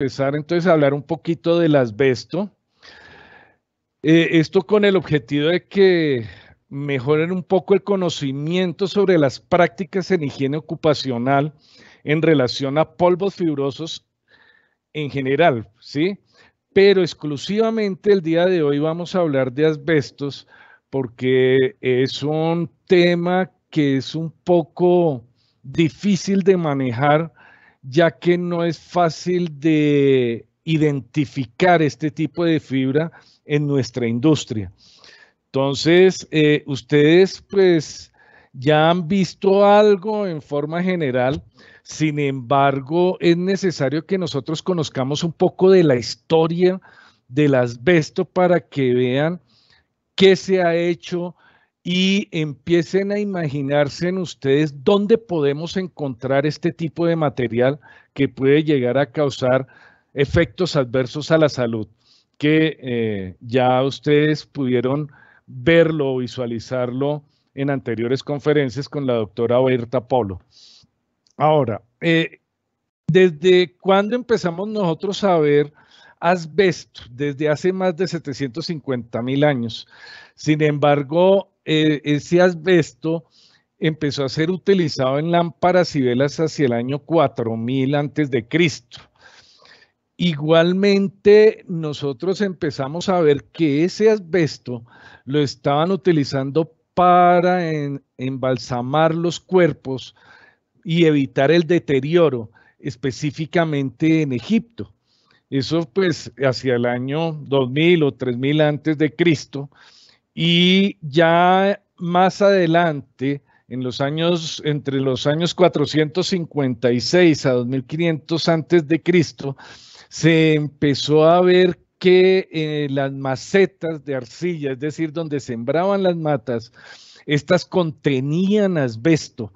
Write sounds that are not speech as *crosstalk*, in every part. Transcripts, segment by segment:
empezar entonces a hablar un poquito del asbesto. Eh, esto con el objetivo de que mejoren un poco el conocimiento sobre las prácticas en higiene ocupacional en relación a polvos fibrosos en general, ¿sí? Pero exclusivamente el día de hoy vamos a hablar de asbestos porque es un tema que es un poco difícil de manejar ya que no es fácil de identificar este tipo de fibra en nuestra industria. Entonces, eh, ustedes pues ya han visto algo en forma general, sin embargo, es necesario que nosotros conozcamos un poco de la historia del asbesto para que vean qué se ha hecho, y empiecen a imaginarse en ustedes dónde podemos encontrar este tipo de material que puede llegar a causar efectos adversos a la salud, que eh, ya ustedes pudieron verlo o visualizarlo en anteriores conferencias con la doctora Berta Polo. Ahora, eh, ¿desde cuándo empezamos nosotros a ver asbesto? Desde hace más de 750 mil años. Sin embargo, ese eh, eh, asbesto empezó a ser utilizado en lámparas y velas hacia el año 4000 antes de Cristo. Igualmente, nosotros empezamos a ver que ese asbesto lo estaban utilizando para embalsamar los cuerpos y evitar el deterioro, específicamente en Egipto. Eso pues hacia el año 2000 o 3000 antes de Cristo. Y ya más adelante, en los años, entre los años 456 a 2500 antes de Cristo, se empezó a ver que eh, las macetas de arcilla, es decir, donde sembraban las matas, estas contenían asbesto,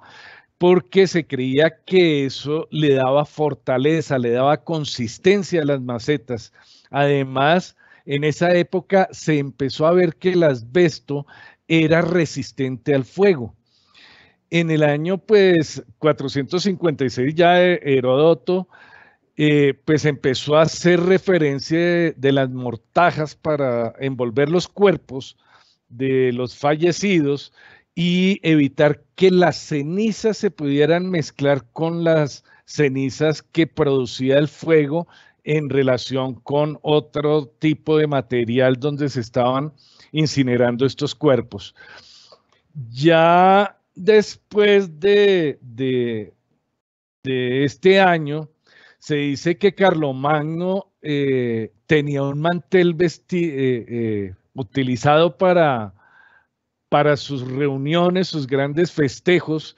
porque se creía que eso le daba fortaleza, le daba consistencia a las macetas. Además, en esa época se empezó a ver que el asbesto era resistente al fuego. En el año pues 456 ya Heródoto eh, pues empezó a hacer referencia de, las mortajas para envolver los cuerpos de los fallecidos y evitar que las cenizas se pudieran mezclar con las cenizas que producía el fuego en relación con otro tipo de material donde se estaban incinerando estos cuerpos. Ya después de, de, este año, se dice que Carlomagno eh, tenía un mantel eh, eh, utilizado para, para sus reuniones, sus grandes festejos,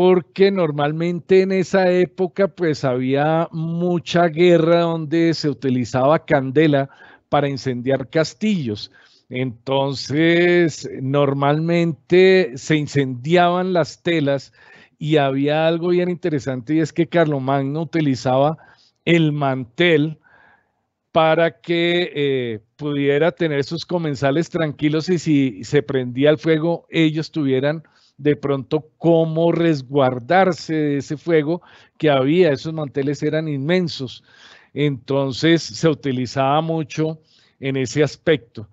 porque normalmente en esa época pues había mucha guerra donde se utilizaba candela para incendiar castillos. Entonces, normalmente se incendiaban las telas y había algo bien interesante y es que Carlomagno utilizaba el mantel para que eh, pudiera tener sus comensales tranquilos y si se prendía el fuego, ellos tuvieran de pronto cómo resguardarse de ese fuego que había. Esos manteles eran inmensos. Entonces se utilizaba mucho en ese aspecto.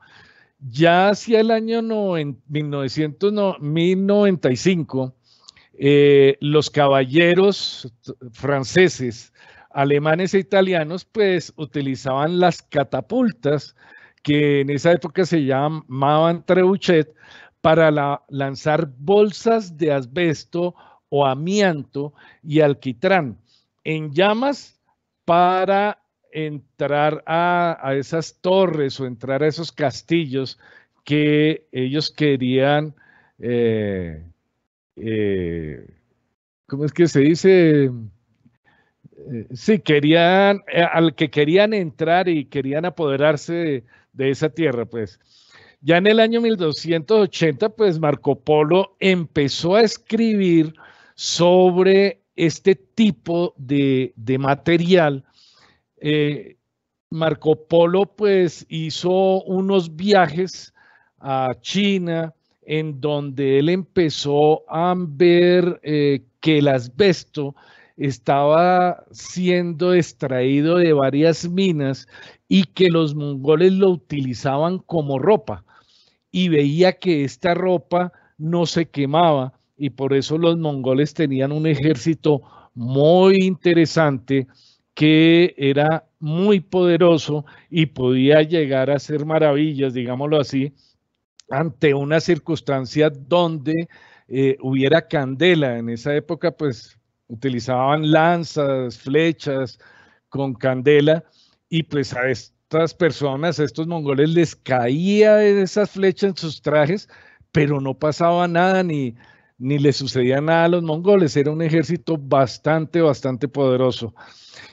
Ya hacia el año 1995, eh, los caballeros franceses, alemanes e italianos, pues utilizaban las catapultas que en esa época se llamaban trebuchet para lanzar bolsas de asbesto o amianto y alquitrán en llamas para entrar a, esas torres o entrar a esos castillos que ellos querían, eh, eh, ¿cómo es que se dice? Eh, sí, querían, al que querían entrar y querían apoderarse de esa tierra, pues. Ya en el año 1280, pues Marco Polo empezó a escribir sobre este tipo de, material. Eh, Marco Polo pues hizo unos viajes a China en donde él empezó a ver eh, que el asbesto estaba siendo extraído de varias minas y que los mongoles lo utilizaban como ropa y veía que esta ropa no se quemaba y por eso los mongoles tenían un ejército muy interesante que era muy poderoso y podía llegar a hacer maravillas, digámoslo así, ante una circunstancia donde eh, hubiera candela. En esa época, pues utilizaban lanzas, flechas con candela y pues a, esto personas, a estos mongoles les caía esas flechas en sus trajes, pero no pasaba nada ni, ni le sucedía nada a los mongoles. Era un ejército bastante, bastante poderoso.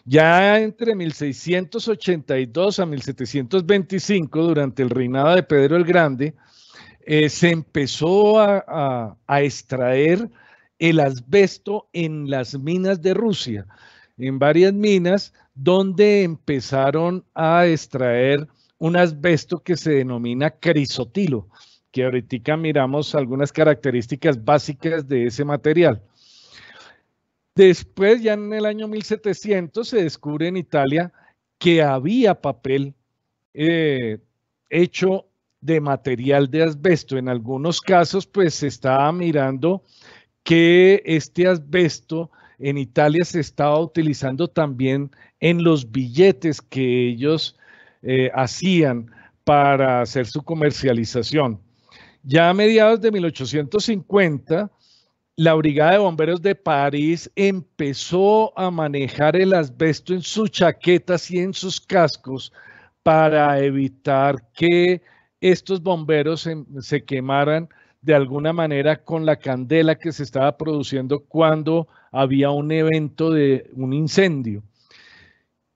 Ya entre 1682 a 1725, durante el reinado de Pedro el Grande, eh, se empezó a, a, extraer el asbesto en las minas de Rusia. En varias minas donde empezaron a extraer un asbesto que se denomina crisotilo, que ahorita miramos algunas características básicas de ese material. Después, ya en el año 1700, se descubre en Italia que había papel eh, hecho de material de asbesto. En algunos casos, pues se estaba mirando que este asbesto en Italia se estaba utilizando también en los billetes que ellos eh, hacían para hacer su comercialización. Ya a mediados de 1850, la Brigada de Bomberos de París empezó a manejar el asbesto en sus chaquetas y en sus cascos para evitar que estos bomberos se quemaran de alguna manera con la candela que se estaba produciendo cuando había un evento de un incendio.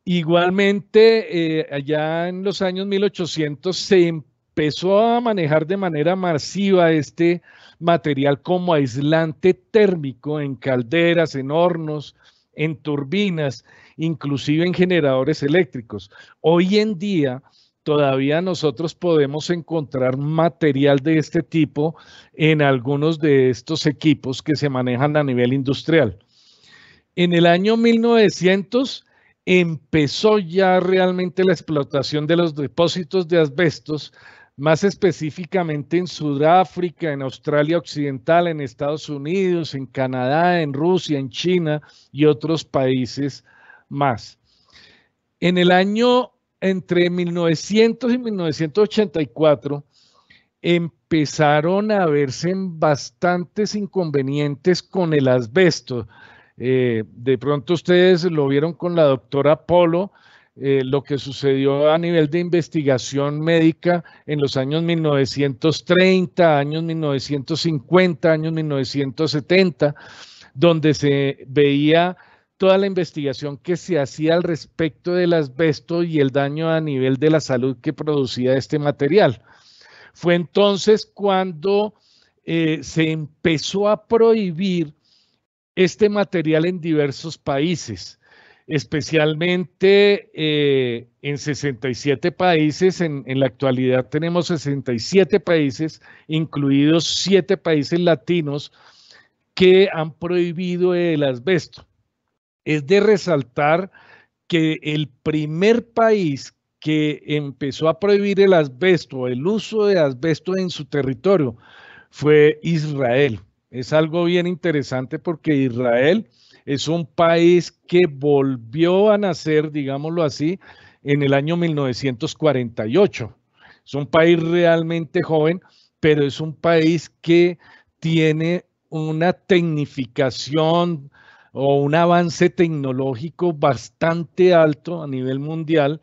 Igualmente, eh, allá en los años 1800 se empezó a manejar de manera masiva este material como aislante térmico en calderas, en hornos, en turbinas, inclusive en generadores eléctricos. Hoy en día todavía nosotros podemos encontrar material de este tipo en algunos de estos equipos que se manejan a nivel industrial. En el año 1900 empezó ya realmente la explotación de los depósitos de asbestos, más específicamente en Sudáfrica, en Australia Occidental, en Estados Unidos, en Canadá, en Rusia, en China y otros países más. En el año entre 1900 y 1984 empezaron a verse bastantes inconvenientes con el asbesto. Eh, de pronto ustedes lo vieron con la doctora Polo, eh, lo que sucedió a nivel de investigación médica en los años 1930, años 1950, años 1970, donde se veía toda la investigación que se hacía al respecto del asbesto y el daño a nivel de la salud que producía este material. Fue entonces cuando eh, se empezó a prohibir este material en diversos países, especialmente eh, en 67 países. En, en, la actualidad tenemos 67 países, incluidos 7 países latinos, que han prohibido el asbesto. Es de resaltar que el primer país que empezó a prohibir el asbesto, el uso de asbesto en su territorio, fue Israel. Es algo bien interesante porque Israel es un país que volvió a nacer, digámoslo así, en el año 1948. Es un país realmente joven, pero es un país que tiene una tecnificación o un avance tecnológico bastante alto a nivel mundial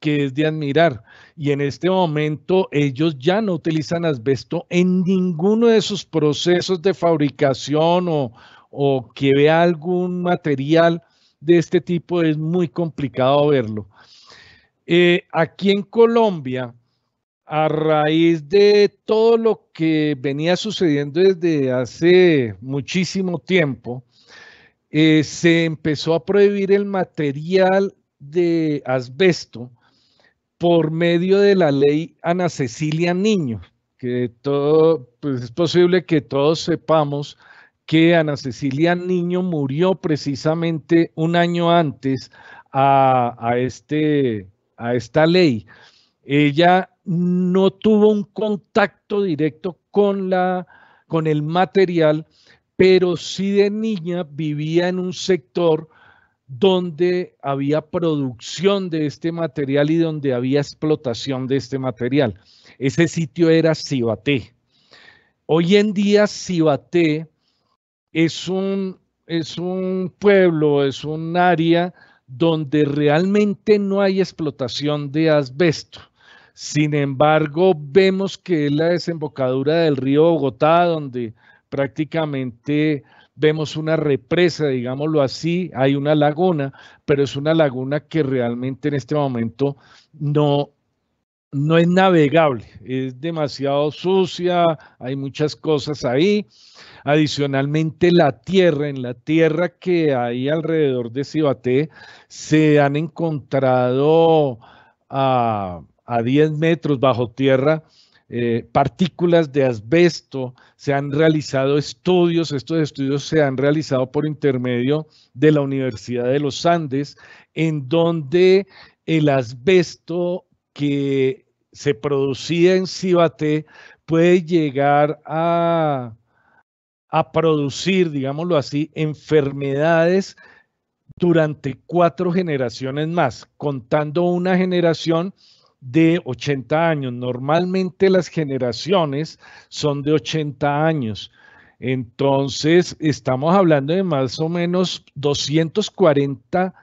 que es de admirar y en este momento ellos ya no utilizan asbesto en ninguno de sus procesos de fabricación o, que vea algún material de este tipo, es muy complicado verlo. Eh, aquí en Colombia, a raíz de todo lo que venía sucediendo desde hace muchísimo tiempo, eh, se empezó a prohibir el material de asbesto por medio de la ley Ana Cecilia Niño, que todo, pues es posible que todos sepamos que Ana Cecilia Niño murió precisamente un año antes a, este, a esta ley. Ella no tuvo un contacto directo con, la, con el material, pero sí de niña vivía en un sector donde había producción de este material y donde había explotación de este material. Ese sitio era Sibaté. Hoy en día Cibaté es un, es un pueblo, es un área donde realmente no hay explotación de asbesto. Sin embargo, vemos que es la desembocadura del río Bogotá, donde prácticamente vemos una represa, digámoslo así, hay una laguna, pero es una laguna que realmente en este momento no, es navegable, es demasiado sucia, hay muchas cosas ahí. Adicionalmente, la tierra, en la tierra que hay alrededor de Cibaté, se han encontrado a 10 metros bajo tierra eh, partículas de asbesto, se han realizado estudios, estos estudios se han realizado por intermedio de la Universidad de los Andes, en donde el asbesto que se producía en Cibaté puede llegar a, a producir, digámoslo así, enfermedades durante cuatro generaciones más, contando una generación de 80 años. Normalmente las generaciones son de 80 años. Entonces, estamos hablando de más o menos 240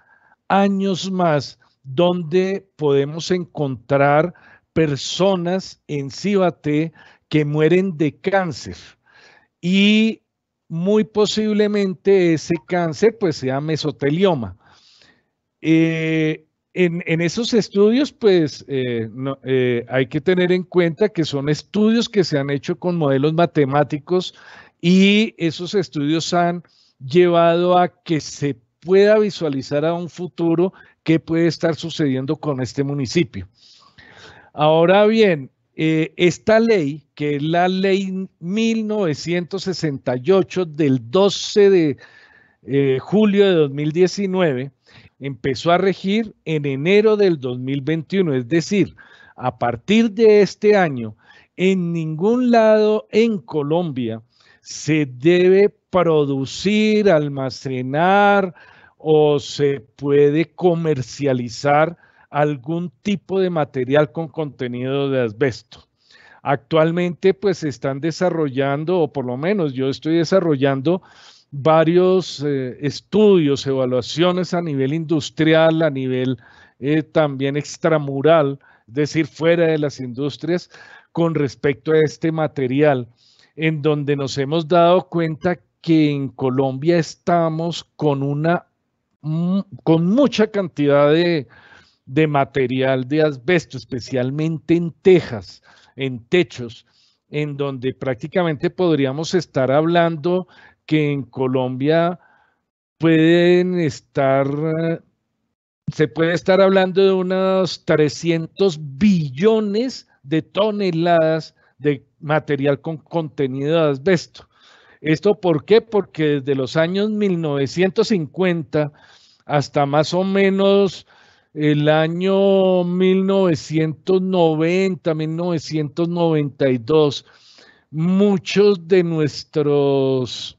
años más donde podemos encontrar personas en Cibate que mueren de cáncer. Y muy posiblemente ese cáncer pues sea mesotelioma. Eh, en, esos estudios, pues eh, eh, hay que tener en cuenta que son estudios que se han hecho con modelos matemáticos y esos estudios han llevado a que se pueda visualizar a un futuro qué puede estar sucediendo con este municipio. Ahora bien, eh, esta ley, que es la ley 1968 del 12 de julio de 2019, empezó a regir en enero del 2021, es decir, a partir de este año, en ningún lado en Colombia se debe producir, almacenar o se puede comercializar algún tipo de material con contenido de asbesto. Actualmente pues se están desarrollando, o por lo menos yo estoy desarrollando varios eh, estudios, evaluaciones a nivel industrial, a nivel eh, también extramural, es decir, fuera de las industrias, con respecto a este material, en donde nos hemos dado cuenta que en Colombia estamos con una mm, con mucha cantidad de, de material de asbesto, especialmente en tejas, en techos, en donde prácticamente podríamos estar hablando que en Colombia pueden estar, se puede estar hablando de unos 300 billones de toneladas de material con contenido de asbesto. ¿Esto por qué? Porque desde los años 1950 hasta más o menos el año 1990, 1992, muchos de nuestros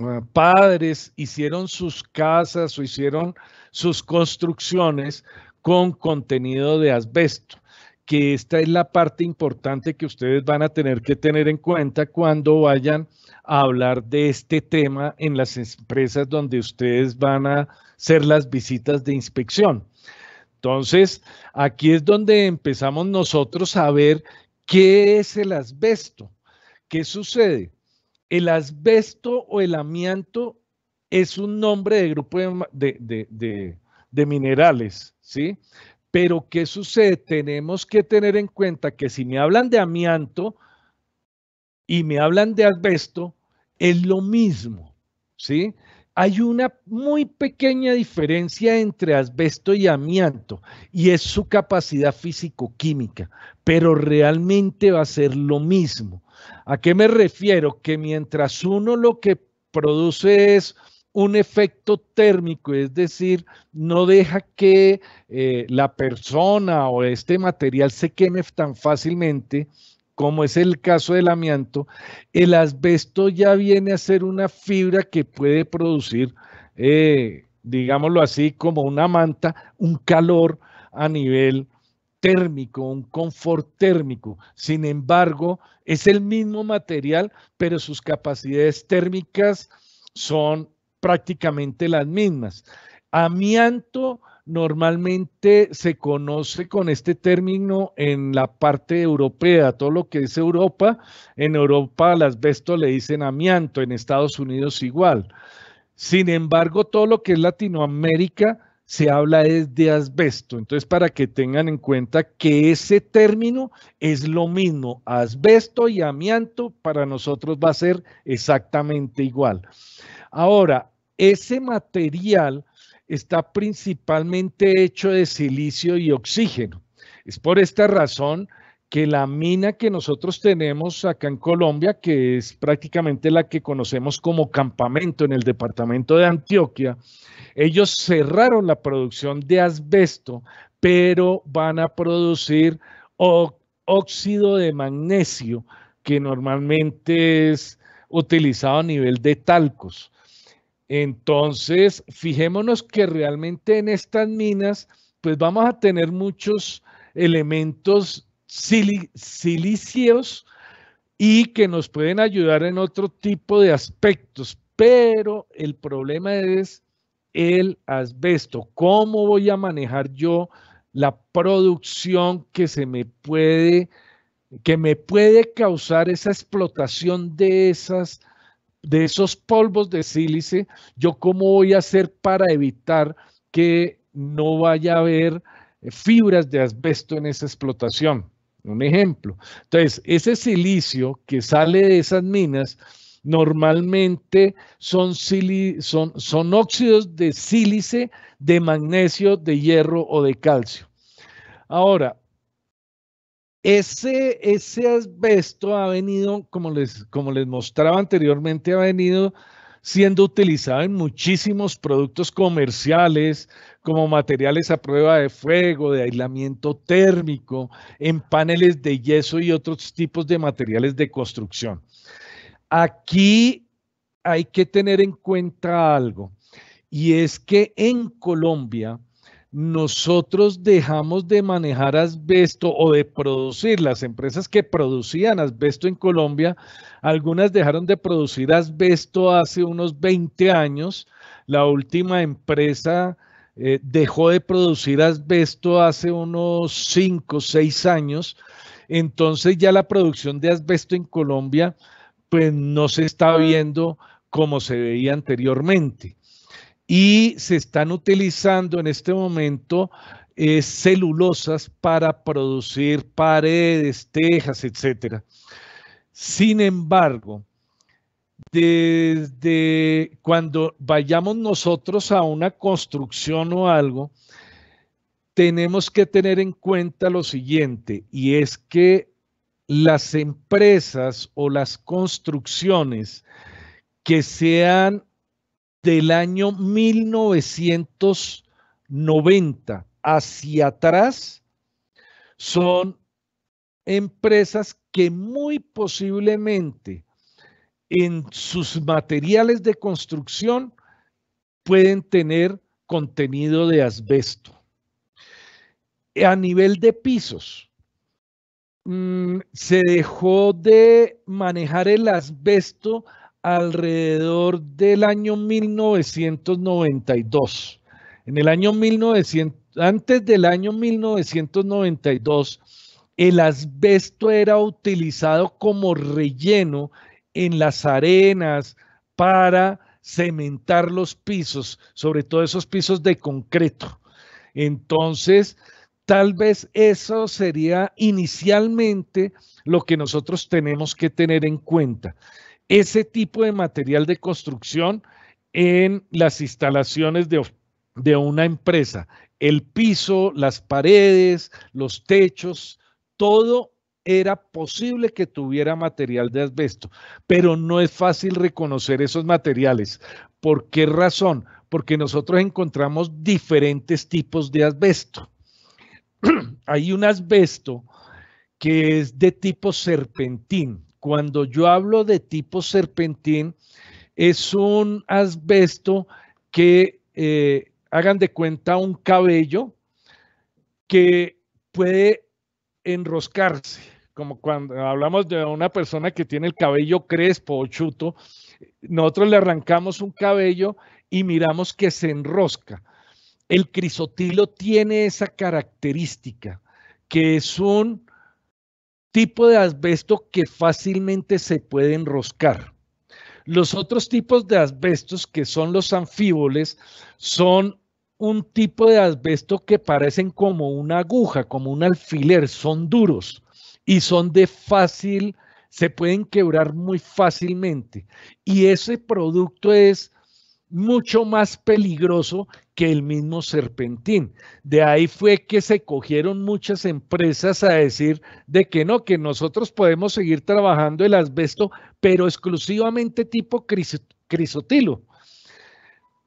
Ah, padres hicieron sus casas o hicieron sus construcciones con contenido de asbesto, que esta es la parte importante que ustedes van a tener que tener en cuenta cuando vayan a hablar de este tema en las empresas donde ustedes van a hacer las visitas de inspección. Entonces, aquí es donde empezamos nosotros a ver qué es el asbesto. ¿Qué sucede? El asbesto o el amianto es un nombre de grupo de, minerales, ¿sí? Pero ¿qué sucede? Tenemos que tener en cuenta que si me hablan de amianto y me hablan de asbesto, es lo mismo, ¿sí? Hay una muy pequeña diferencia entre asbesto y amianto y es su capacidad físico-química, pero realmente va a ser lo mismo. ¿A qué me refiero? Que mientras uno lo que produce es un efecto térmico, es decir, no deja que eh, la persona o este material se queme tan fácilmente como es el caso del amianto, el asbesto ya viene a ser una fibra que puede producir, eh, digámoslo así, como una manta, un calor a nivel térmico, un confort térmico. Sin embargo, es el mismo material, pero sus capacidades térmicas son prácticamente las mismas. Amianto normalmente se conoce con este término en la parte europea, todo lo que es Europa. En Europa las asbesto le dicen amianto, en Estados Unidos igual. Sin embargo, todo lo que es Latinoamérica se habla es de asbesto. Entonces, para que tengan en cuenta que ese término es lo mismo, asbesto y amianto para nosotros va a ser exactamente igual. Ahora, ese material está principalmente hecho de silicio y oxígeno. Es por esta razón que la mina que nosotros tenemos acá en Colombia, que es prácticamente la que conocemos como campamento en el departamento de Antioquia, ellos cerraron la producción de asbesto, pero van a producir óxido de magnesio, que normalmente es utilizado a nivel de talcos. Entonces, fijémonos que realmente en estas minas, pues vamos a tener muchos elementos silicios y que nos pueden ayudar en otro tipo de aspectos, pero el problema es el asbesto. ¿Cómo voy a manejar yo la producción que se me puede que me puede causar esa explotación de esas de esos polvos de sílice, yo cómo voy a hacer para evitar que no vaya a haber fibras de asbesto en esa explotación un ejemplo. Entonces, ese silicio que sale de esas minas normalmente son, son, son óxidos de sílice, de magnesio, de hierro o de calcio. Ahora, ese, ese asbesto ha venido, como les, como les mostraba anteriormente, ha venido siendo utilizado en muchísimos productos comerciales como materiales a prueba de fuego, de aislamiento térmico, en paneles de yeso y otros tipos de materiales de construcción. Aquí hay que tener en cuenta algo y es que en Colombia nosotros dejamos de manejar asbesto o de producir, las empresas que producían asbesto en Colombia algunas dejaron de producir asbesto hace unos 20 años. La última empresa eh, dejó de producir asbesto hace unos 5, 6 años. Entonces ya la producción de asbesto en Colombia pues no se está viendo como se veía anteriormente. Y se están utilizando en este momento eh, celulosas para producir paredes, tejas, etcétera. Sin embargo, desde cuando vayamos nosotros a una construcción o algo, tenemos que tener en cuenta lo siguiente, y es que las empresas o las construcciones que sean del año 1990 hacia atrás son empresas que muy posiblemente en sus materiales de construcción pueden tener contenido de asbesto. A nivel de pisos, mm, se dejó de manejar el asbesto alrededor del año 1992. En el año 1900, antes del año 1992, el asbesto era utilizado como relleno en las arenas para cementar los pisos, sobre todo esos pisos de concreto. Entonces, tal vez eso sería inicialmente lo que nosotros tenemos que tener en cuenta. Ese tipo de material de construcción en las instalaciones de, de una empresa, el piso, las paredes, los techos, todo era posible que tuviera material de asbesto, pero no es fácil reconocer esos materiales. ¿Por qué razón? Porque nosotros encontramos diferentes tipos de asbesto. *clears throat* Hay un asbesto que es de tipo serpentín. Cuando yo hablo de tipo serpentín, es un asbesto que eh, hagan de cuenta un cabello que puede enroscarse, como cuando hablamos de una persona que tiene el cabello crespo o chuto, nosotros le arrancamos un cabello y miramos que se enrosca. El crisotilo tiene esa característica, que es un tipo de asbesto que fácilmente se puede enroscar. Los otros tipos de asbestos, que son los anfíboles, son un tipo de asbesto que parecen como una aguja, como un alfiler, son duros y son de fácil, se pueden quebrar muy fácilmente. Y ese producto es mucho más peligroso que el mismo serpentín. De ahí fue que se cogieron muchas empresas a decir de que no, que nosotros podemos seguir trabajando el asbesto, pero exclusivamente tipo crisotilo.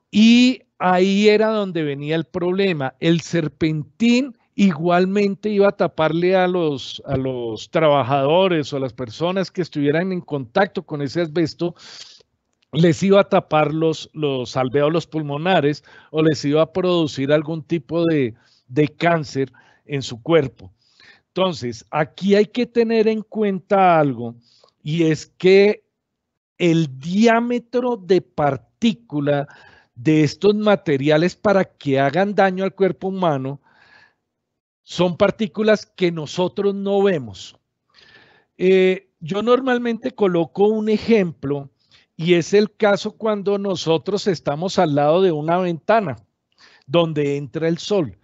Y Ahí era donde venía el problema. El serpentín igualmente iba a taparle a los, a los trabajadores o a las personas que estuvieran en contacto con ese asbesto, les iba a tapar los, los alveolos pulmonares o les iba a producir algún tipo de, de cáncer en su cuerpo. Entonces, aquí hay que tener en cuenta algo y es que el diámetro de partícula de estos materiales para que hagan daño al cuerpo humano son partículas que nosotros no vemos. Eh, yo normalmente coloco un ejemplo y es el caso cuando nosotros estamos al lado de una ventana donde entra el sol.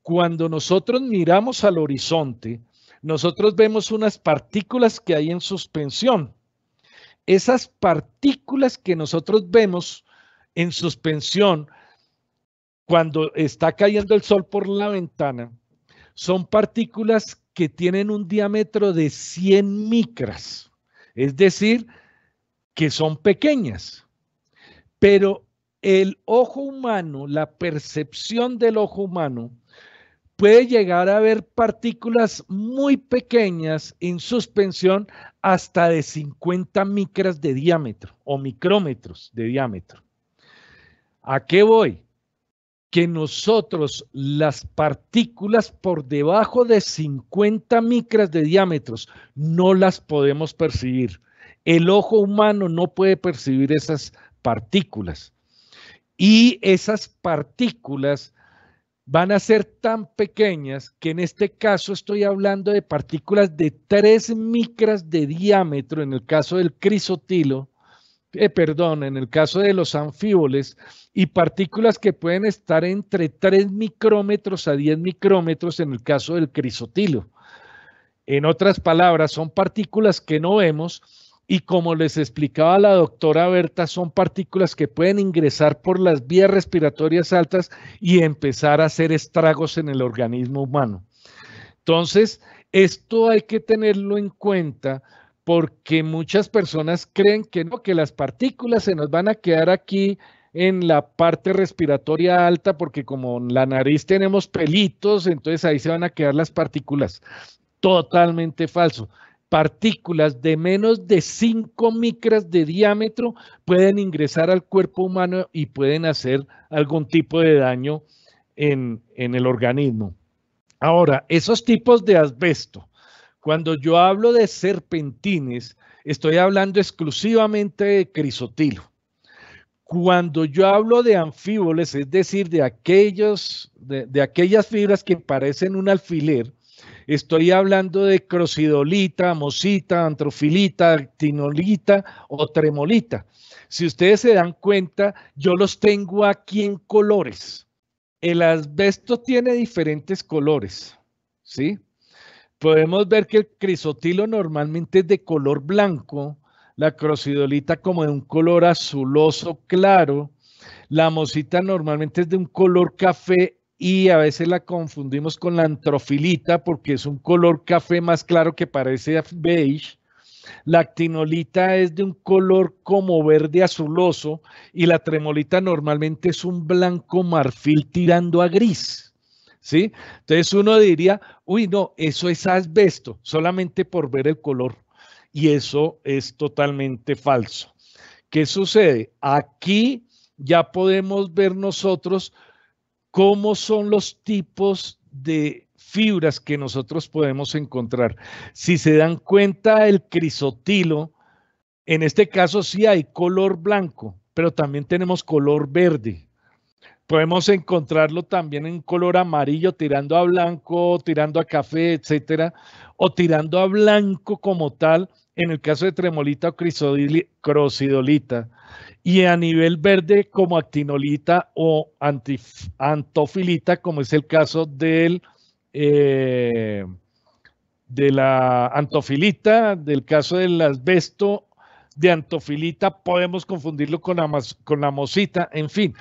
Cuando nosotros miramos al horizonte, nosotros vemos unas partículas que hay en suspensión. Esas partículas que nosotros vemos en suspensión, cuando está cayendo el sol por la ventana, son partículas que tienen un diámetro de 100 micras, es decir, que son pequeñas. Pero el ojo humano, la percepción del ojo humano, puede llegar a ver partículas muy pequeñas en suspensión hasta de 50 micras de diámetro o micrómetros de diámetro. ¿A qué voy? Que nosotros las partículas por debajo de 50 micras de diámetros no las podemos percibir. El ojo humano no puede percibir esas partículas. Y esas partículas van a ser tan pequeñas que en este caso estoy hablando de partículas de 3 micras de diámetro, en el caso del crisotilo, eh, perdón, en el caso de los anfíboles, y partículas que pueden estar entre 3 micrómetros a 10 micrómetros en el caso del crisotilo. En otras palabras, son partículas que no vemos y como les explicaba la doctora Berta, son partículas que pueden ingresar por las vías respiratorias altas y empezar a hacer estragos en el organismo humano. Entonces, esto hay que tenerlo en cuenta porque muchas personas creen que no, que las partículas se nos van a quedar aquí en la parte respiratoria alta, porque como en la nariz tenemos pelitos, entonces ahí se van a quedar las partículas. Totalmente falso. Partículas de menos de 5 micras de diámetro pueden ingresar al cuerpo humano y pueden hacer algún tipo de daño en, en el organismo. Ahora, esos tipos de asbesto, cuando yo hablo de serpentines, estoy hablando exclusivamente de crisotilo. Cuando yo hablo de anfíboles, es decir, de, aquellos, aquellas fibras que parecen un alfiler, Estoy hablando de crocidolita, mosita, antrofilita, actinolita o tremolita. Si ustedes se dan cuenta, yo los tengo aquí en colores. El asbesto tiene diferentes colores, ¿sí? podemos ver que el crisotilo normalmente es de color blanco, la crocidolita como de un color azuloso claro, la mosita normalmente es de un color café y a veces la confundimos con la antrofilita porque es un color café más claro que parece beige. La actinolita es de un color como verde azuloso y la tremolita normalmente es un blanco marfil tirando a gris. Entonces uno diría, uy, no, eso es asbesto, solamente por ver el color. Y eso es totalmente falso. ¿Qué sucede? Aquí ya podemos ver nosotros cómo son los tipos de fibras que nosotros podemos encontrar. Si se dan cuenta, el crisotilo, en este caso sí hay color blanco, pero también tenemos color verde. Podemos encontrarlo también en color amarillo, tirando a blanco, tirando a café, etcétera, o tirando a blanco como tal, en el caso de tremolita o crocidolita, y a nivel verde como actinolita o antofilita, como es el caso del, eh, de la antofilita, del caso del asbesto de antofilita, podemos confundirlo con la, con la mosita, en fin,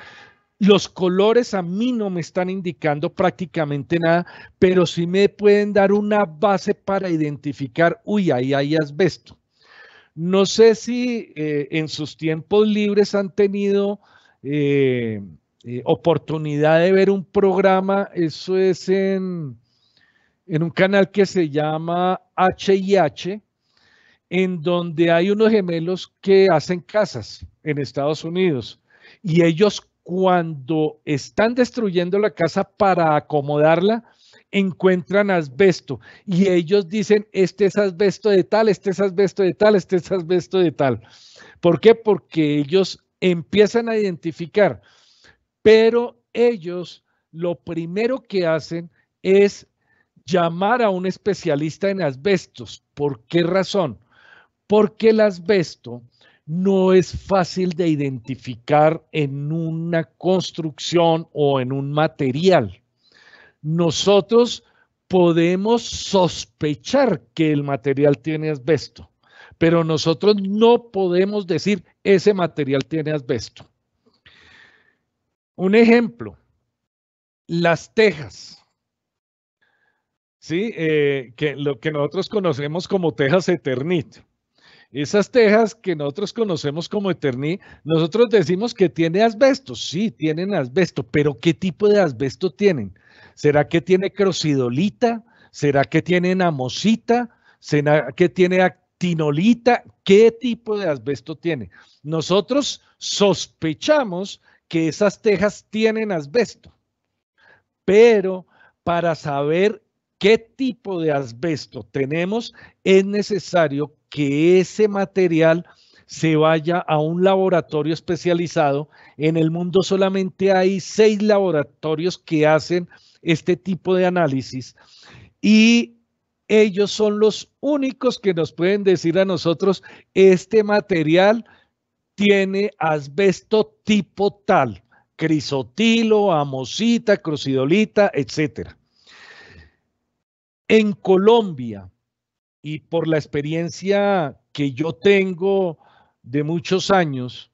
los colores a mí no me están indicando prácticamente nada, pero sí me pueden dar una base para identificar, uy, ahí hay asbesto. No sé si eh, en sus tiempos libres han tenido eh, eh, oportunidad de ver un programa, eso es en, en un canal que se llama HIH, en donde hay unos gemelos que hacen casas en Estados Unidos y ellos cuando están destruyendo la casa para acomodarla, encuentran asbesto y ellos dicen, este es asbesto de tal, este es asbesto de tal, este es asbesto de tal. ¿Por qué? Porque ellos empiezan a identificar, pero ellos lo primero que hacen es llamar a un especialista en asbestos. ¿Por qué razón? Porque el asbesto no es fácil de identificar en una construcción o en un material. Nosotros podemos sospechar que el material tiene asbesto, pero nosotros no podemos decir ese material tiene asbesto. Un ejemplo, las tejas. ¿sí? Eh, que lo que nosotros conocemos como tejas Eternit. Esas tejas que nosotros conocemos como Eterní, nosotros decimos que tiene asbesto. Sí, tienen asbesto, pero ¿qué tipo de asbesto tienen? ¿Será que tiene crocidolita? ¿Será que tiene amosita? ¿Será que tiene actinolita? ¿Qué tipo de asbesto tiene? Nosotros sospechamos que esas tejas tienen asbesto, pero para saber qué tipo de asbesto tenemos es necesario que ese material se vaya a un laboratorio especializado. En el mundo solamente hay seis laboratorios que hacen este tipo de análisis y ellos son los únicos que nos pueden decir a nosotros, este material tiene asbesto tipo tal, crisotilo, amosita, crocidolita, etc. En Colombia, y por la experiencia que yo tengo de muchos años,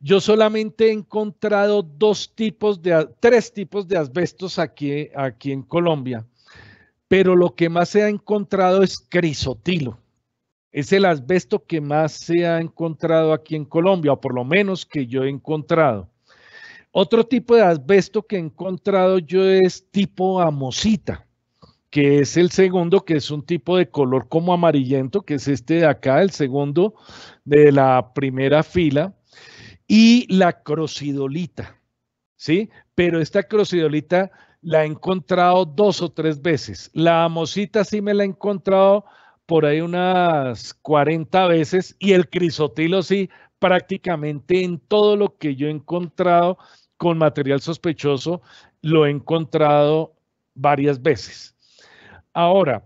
yo solamente he encontrado dos tipos de, tres tipos de asbestos aquí, aquí en Colombia, pero lo que más se ha encontrado es crisotilo. Es el asbesto que más se ha encontrado aquí en Colombia, o por lo menos que yo he encontrado. Otro tipo de asbesto que he encontrado yo es tipo amosita que es el segundo, que es un tipo de color como amarillento, que es este de acá, el segundo de la primera fila, y la crocidolita, ¿sí? Pero esta crocidolita la he encontrado dos o tres veces. La amosita sí me la he encontrado por ahí unas 40 veces y el crisotilo sí, prácticamente en todo lo que yo he encontrado con material sospechoso, lo he encontrado varias veces. Ahora,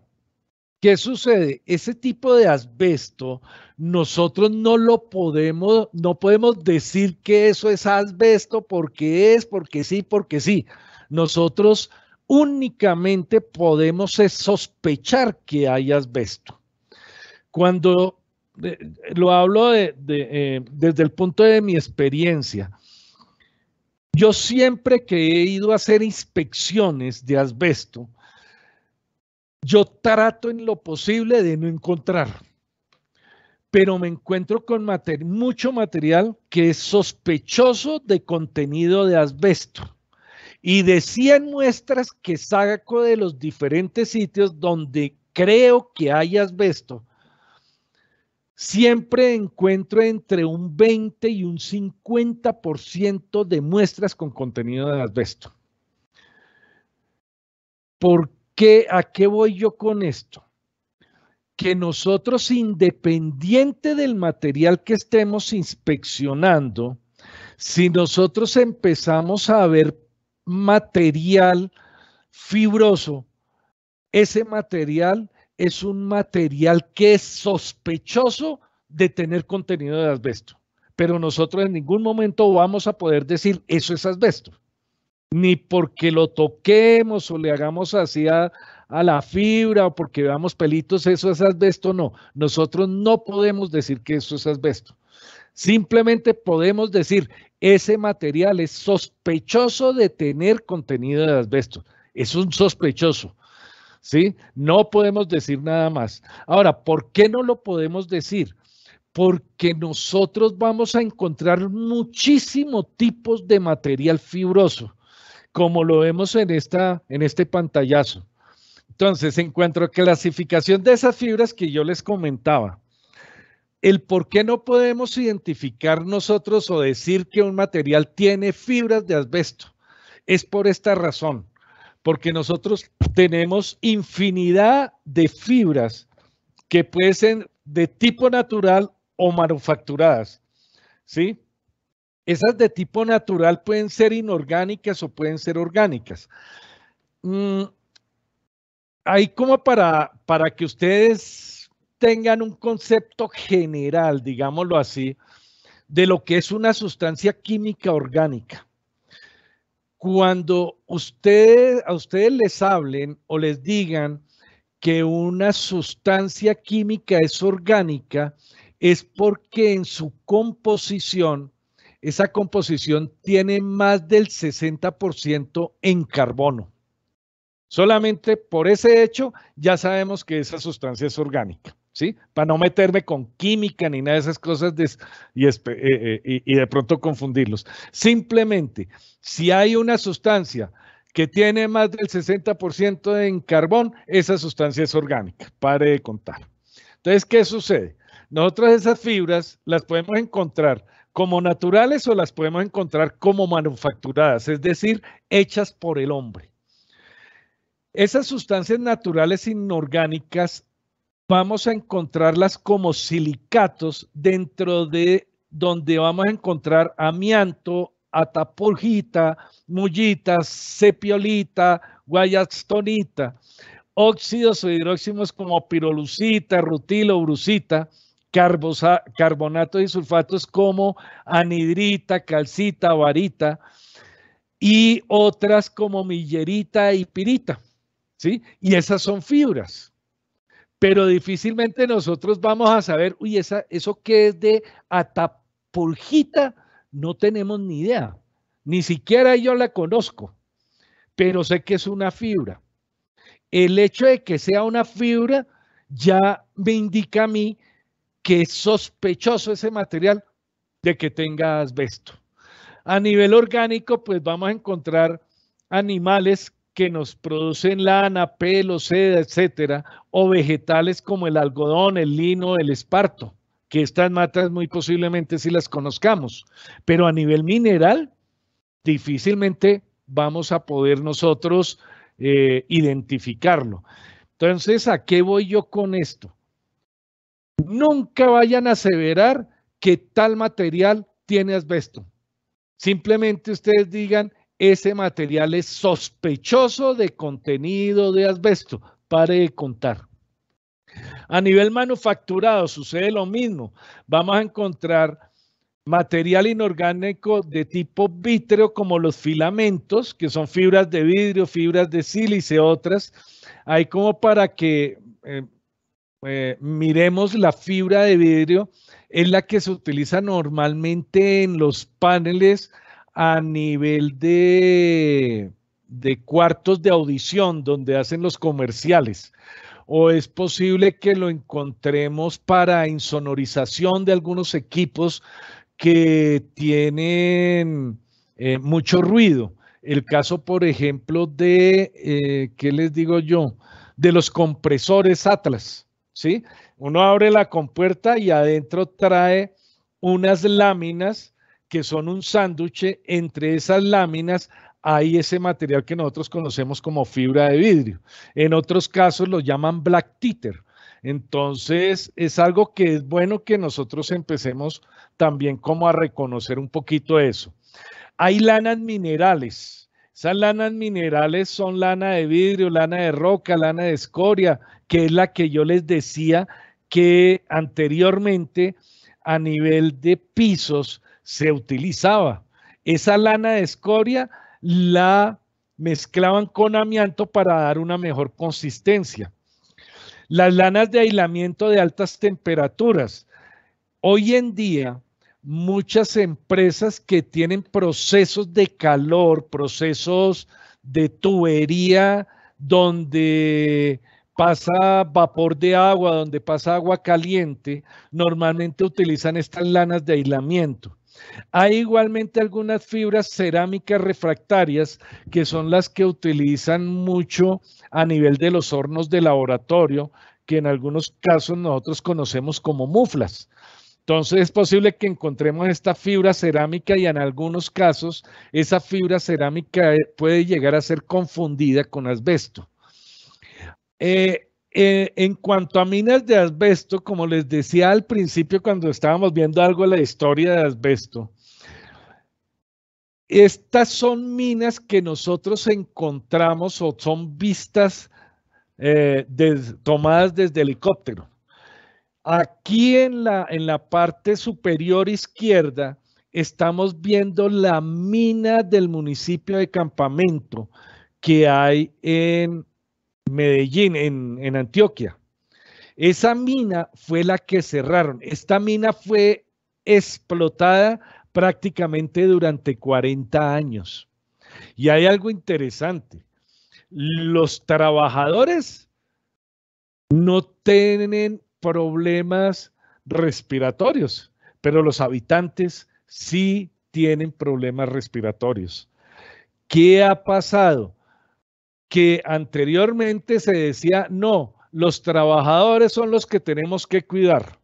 ¿qué sucede? Ese tipo de asbesto, nosotros no lo podemos, no podemos decir que eso es asbesto porque es, porque sí, porque sí. Nosotros únicamente podemos sospechar que hay asbesto. Cuando eh, lo hablo eh, desde el punto de mi experiencia, yo siempre que he ido a hacer inspecciones de asbesto, yo trato en lo posible de no encontrar, pero me encuentro con mucho material que es sospechoso de contenido de asbesto. Y de 100 muestras que saco de los diferentes sitios donde creo que hay asbesto, siempre encuentro entre un 20 y un 50% de muestras con contenido de asbesto. ¿Por ¿A qué voy yo con esto? Que nosotros, independiente del material que estemos inspeccionando, si nosotros empezamos a ver material fibroso, ese material es un material que es sospechoso de tener contenido de asbesto. Pero nosotros en ningún momento vamos a poder decir eso es asbesto ni porque lo toquemos o le hagamos así a, la fibra o porque veamos pelitos, eso es asbesto, no. Nosotros no podemos decir que eso es asbesto. Simplemente podemos decir, ese material es sospechoso de tener contenido de asbesto. Es un sospechoso. ¿Sí? No podemos decir nada más. Ahora, ¿por qué no lo podemos decir? Porque nosotros vamos a encontrar muchísimos tipos de material fibroso como lo vemos en, esta, en este pantallazo. Entonces, encuentro cuanto a clasificación de esas fibras que yo les comentaba, el por qué no podemos identificar nosotros o decir que un material tiene fibras de asbesto es por esta razón, porque nosotros tenemos infinidad de fibras que pueden ser de tipo natural o manufacturadas, ¿sí? Esas de tipo natural pueden ser inorgánicas o pueden ser orgánicas. Mm, ahí como para, para que ustedes tengan un concepto general, digámoslo así, de lo que es una sustancia química orgánica. Cuando usted, a ustedes les hablen o les digan que una sustancia química es orgánica, es porque en su composición esa composición tiene más del 60% en carbono. Solamente por ese hecho ya sabemos que esa sustancia es orgánica, ¿sí? Para no meterme con química ni nada de esas cosas eh, eh, y, de pronto confundirlos. Simplemente, si hay una sustancia que tiene más del 60% en carbón, esa sustancia es orgánica, pare de contar. Entonces, ¿qué sucede? Nosotros esas fibras las podemos encontrar como naturales o las podemos encontrar como manufacturadas, es decir, hechas por el hombre. Esas sustancias naturales inorgánicas vamos a encontrarlas como silicatos dentro de donde vamos a encontrar amianto, ataporjita, mullita, sepiolita, guayastonita, óxidos o hidróximos como pirolucita, rutilo, brucita, carbonatos y sulfatos como anhidrita, calcita, varita y otras como millerita y pirita. ¿sí? Y esas son fibras. Pero difícilmente nosotros vamos a saber, uy, esa, eso que es de atapuljita, no tenemos ni idea. Ni siquiera yo la conozco, pero sé que es una fibra. El hecho de que sea una fibra ya me indica a mí que es sospechoso ese material de que tenga asbesto. A nivel orgánico, pues vamos a encontrar animales que nos producen lana, pelo, seda, etcétera, o vegetales como el algodón, el lino, el esparto, que estas matas muy posiblemente sí las conozcamos, pero a nivel mineral difícilmente vamos a poder nosotros eh, identificarlo. Entonces, ¿a qué voy yo con esto? Nunca vayan a aseverar que tal material tiene asbesto. Simplemente ustedes digan, ese material es sospechoso de contenido de asbesto. Pare de contar. A nivel manufacturado sucede lo mismo. Vamos a encontrar material inorgánico de tipo vítreo como los filamentos, que son fibras de vidrio, fibras de sílice, otras. Hay como para que eh, eh, miremos la fibra de vidrio, es la que se utiliza normalmente en los paneles a nivel de, cuartos de audición donde hacen los comerciales. O es posible que lo encontremos para insonorización de algunos equipos que tienen eh, mucho ruido. El caso, por ejemplo, de, eh, ¿qué les digo yo? De los compresores Atlas. ¿sí? Uno abre la compuerta y adentro trae unas láminas que son un sándwich. Entre esas láminas hay ese material que nosotros conocemos como fibra de vidrio. En otros casos lo llaman black titer. Entonces, es algo que es bueno que nosotros empecemos también como a reconocer un poquito eso. Hay lanas minerales, esas lanas minerales son lana de vidrio, lana de roca, lana de escoria, que es la que yo les decía que anteriormente a nivel de pisos se utilizaba. Esa lana de escoria la mezclaban con amianto para dar una mejor consistencia. Las lanas de aislamiento de altas temperaturas. Hoy en día muchas empresas que tienen procesos de calor, procesos de tubería, donde pasa vapor de agua, donde pasa agua caliente, normalmente utilizan estas lanas de aislamiento. Hay igualmente algunas fibras cerámicas refractarias que son las que utilizan mucho a nivel de los hornos de laboratorio, que en algunos casos nosotros conocemos como muflas. Entonces es posible que encontremos esta fibra cerámica y en algunos casos esa fibra cerámica eh, puede llegar a ser confundida con asbesto. Eh, eh, en cuanto a minas de asbesto, como les decía al principio cuando estábamos viendo algo de la historia de asbesto, estas son minas que nosotros encontramos o son vistas tomadas desde helicóptero. Aquí en la, en la parte superior izquierda estamos viendo la mina del municipio de Campamento que hay en Medellín, en, en Antioquia. Esa mina fue la que cerraron. Esta mina fue explotada prácticamente durante 40 años. Y hay algo interesante. Los trabajadores no tienen problemas respiratorios, pero los habitantes sí tienen problemas respiratorios. ¿Qué ha pasado? Que anteriormente se decía, no, los trabajadores son los que tenemos que cuidar.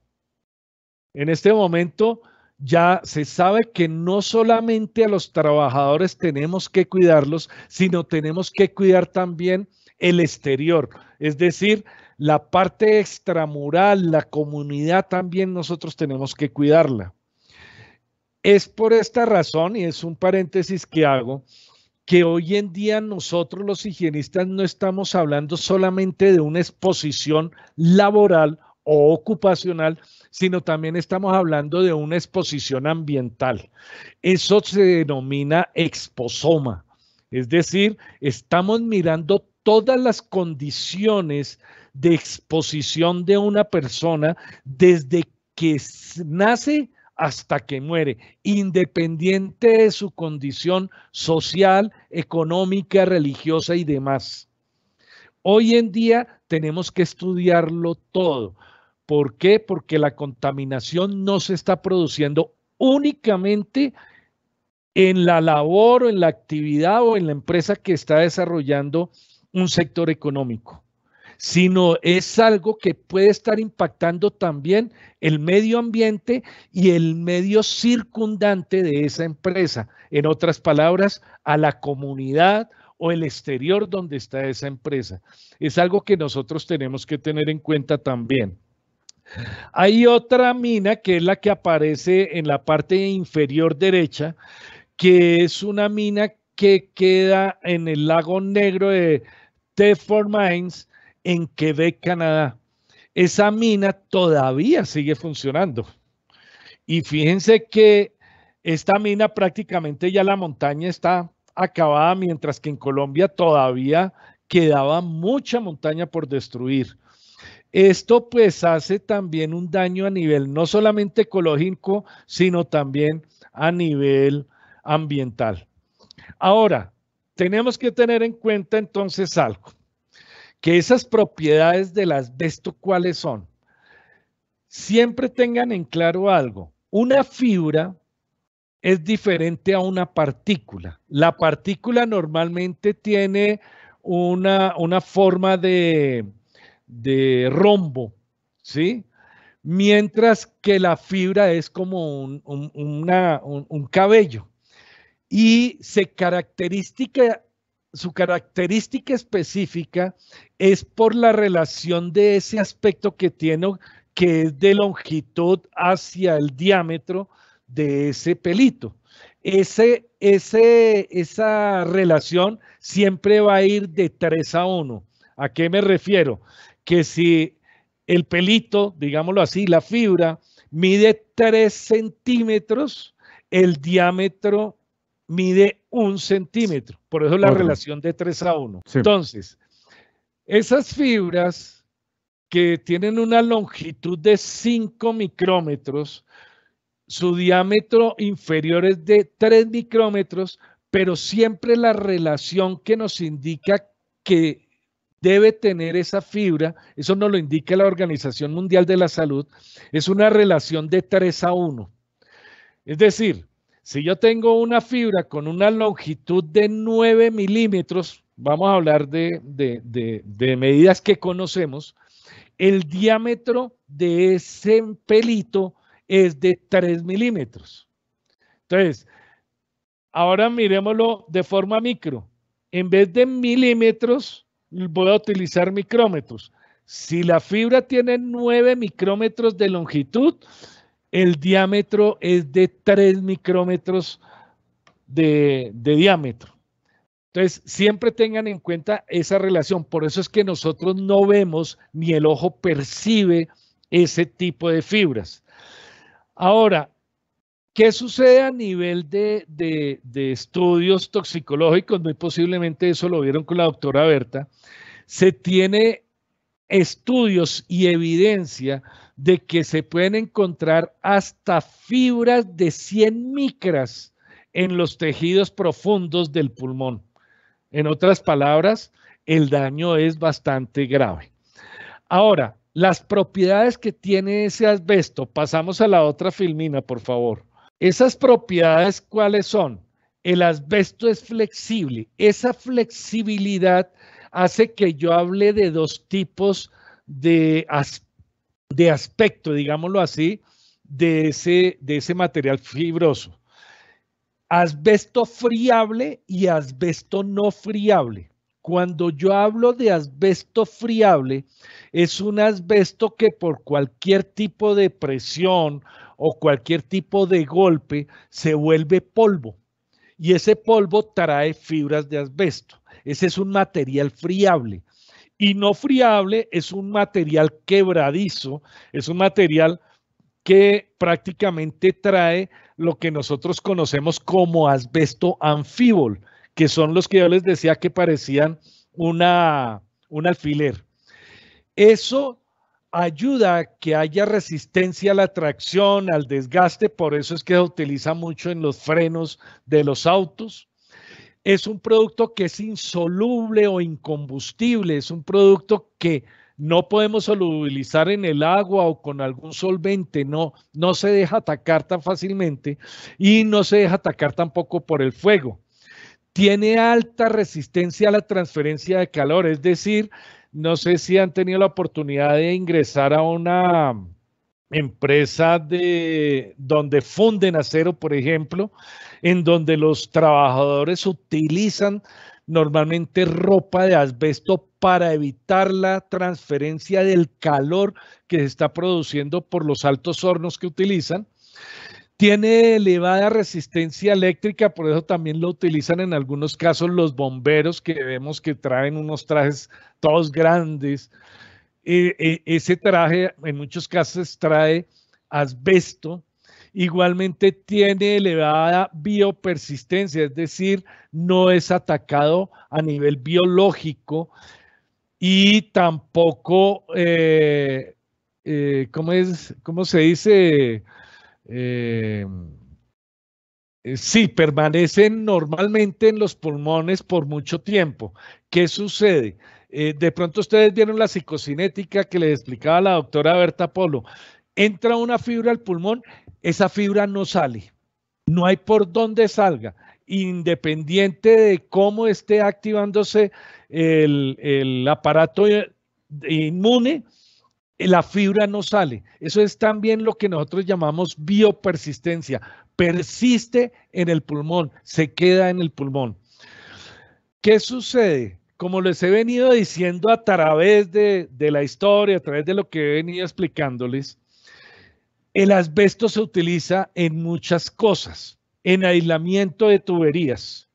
En este momento ya se sabe que no solamente a los trabajadores tenemos que cuidarlos, sino tenemos que cuidar también el exterior, es decir, la parte extramural, la comunidad también nosotros tenemos que cuidarla. Es por esta razón, y es un paréntesis que hago, que hoy en día nosotros los higienistas no estamos hablando solamente de una exposición laboral o ocupacional, sino también estamos hablando de una exposición ambiental. Eso se denomina exposoma, es decir, estamos mirando todas las condiciones de exposición de una persona desde que nace hasta que muere, independiente de su condición social, económica, religiosa y demás. Hoy en día tenemos que estudiarlo todo. ¿Por qué? Porque la contaminación no se está produciendo únicamente en la labor o en la actividad o en la empresa que está desarrollando un sector económico, sino es algo que puede estar impactando también el medio ambiente y el medio circundante de esa empresa. En otras palabras, a la comunidad o el exterior donde está esa empresa. Es algo que nosotros tenemos que tener en cuenta también. Hay otra mina que es la que aparece en la parte inferior derecha, que es una mina que queda en el lago negro de, T4 Mines en Quebec, Canadá. Esa mina todavía sigue funcionando. Y fíjense que esta mina prácticamente ya la montaña está acabada, mientras que en Colombia todavía quedaba mucha montaña por destruir. Esto pues hace también un daño a nivel no solamente ecológico, sino también a nivel ambiental. Ahora, tenemos que tener en cuenta entonces algo, que esas propiedades de de esto, ¿cuáles son? Siempre tengan en claro algo, una fibra es diferente a una partícula. La partícula normalmente tiene una, forma de, de rombo, ¿sí? Mientras que la fibra es como un cabello y se su característica específica es por la relación de ese aspecto que tiene, que es de longitud hacia el diámetro de ese pelito. esa relación siempre va a ir de 3 a 1. ¿A qué me refiero? Que si el pelito, digámoslo así, la fibra, mide 3 centímetros, el diámetro mide un centímetro. Por eso la relación de 3 a 1. Entonces, esas fibras que tienen una longitud de 5 micrómetros, su diámetro inferior es de 3 micrómetros, pero siempre la relación que nos indica que debe tener esa fibra, eso nos lo indica la Organización Mundial de la Salud, es una relación de 3 a 1. Es decir, si yo tengo una fibra con una longitud de 9 milímetros, vamos a hablar de, medidas que conocemos, el diámetro de ese pelito es de 3 milímetros. Entonces, ahora miremoslo de forma micro. En vez de milímetros, voy a utilizar micrómetros. Si la fibra tiene 9 micrómetros de longitud, el diámetro es de 3 micrómetros de, diámetro. Entonces, siempre tengan en cuenta esa relación. Por eso es que nosotros no vemos ni el ojo percibe ese tipo de fibras. Ahora, ¿qué sucede a nivel de, de estudios toxicológicos? Muy posiblemente eso lo vieron con la doctora Berta. Se tiene estudios y evidencia de que se pueden encontrar hasta fibras de 100 micras en los tejidos profundos del pulmón. En otras palabras, el daño es bastante grave. Ahora, las propiedades que tiene ese asbesto, pasamos a la otra filmina, por favor. Esas propiedades, ¿cuáles son? El asbesto es flexible. Esa flexibilidad hace que yo hable de dos tipos de aspectos de aspecto, digámoslo así, de ese, de ese material fibroso. Asbesto friable y asbesto no friable. Cuando yo hablo de asbesto friable, es un asbesto que por cualquier tipo de presión o cualquier tipo de golpe se vuelve polvo. Y ese polvo trae fibras de asbesto. Ese es un material friable. Y no friable es un material quebradizo, es un material que prácticamente trae lo que nosotros conocemos como asbesto anfíbol, que son los que yo les decía que parecían una, un alfiler. Eso ayuda a que haya resistencia a la tracción, al desgaste, por eso es que se utiliza mucho en los frenos de los autos es un producto que es insoluble o incombustible, es un producto que no podemos solubilizar en el agua o con algún solvente, no, no se deja atacar tan fácilmente y no se deja atacar tampoco por el fuego. Tiene alta resistencia a la transferencia de calor, es decir, no sé si han tenido la oportunidad de ingresar a una empresa de donde funden acero, por ejemplo, en donde los trabajadores utilizan normalmente ropa de asbesto para evitar la transferencia del calor que se está produciendo por los altos hornos que utilizan. Tiene elevada resistencia eléctrica, por eso también lo utilizan en algunos casos los bomberos que vemos que traen unos trajes todos grandes. Eh, eh, ese traje en muchos casos trae asbesto Igualmente tiene elevada biopersistencia, es decir, no es atacado a nivel biológico y tampoco, eh, eh, ¿cómo, es, se dice? Eh, sí, permanecen normalmente en los pulmones por mucho tiempo. ¿Qué sucede? de pronto ustedes vieron la psicocinética que les explicaba la doctora Berta Polo. Entra una fibra al pulmón esa fibra no sale. No hay por dónde salga, independiente de cómo esté activándose el, aparato eh, inmune, la fibra no sale. Eso es también lo que nosotros llamamos biopersistencia. Persiste en el pulmón, se queda en el pulmón. ¿Qué sucede? Como les he venido diciendo a través de, de la historia, a través de lo que he venido explicándoles, el asbesto se utiliza en muchas cosas, en aislamiento de tuberías.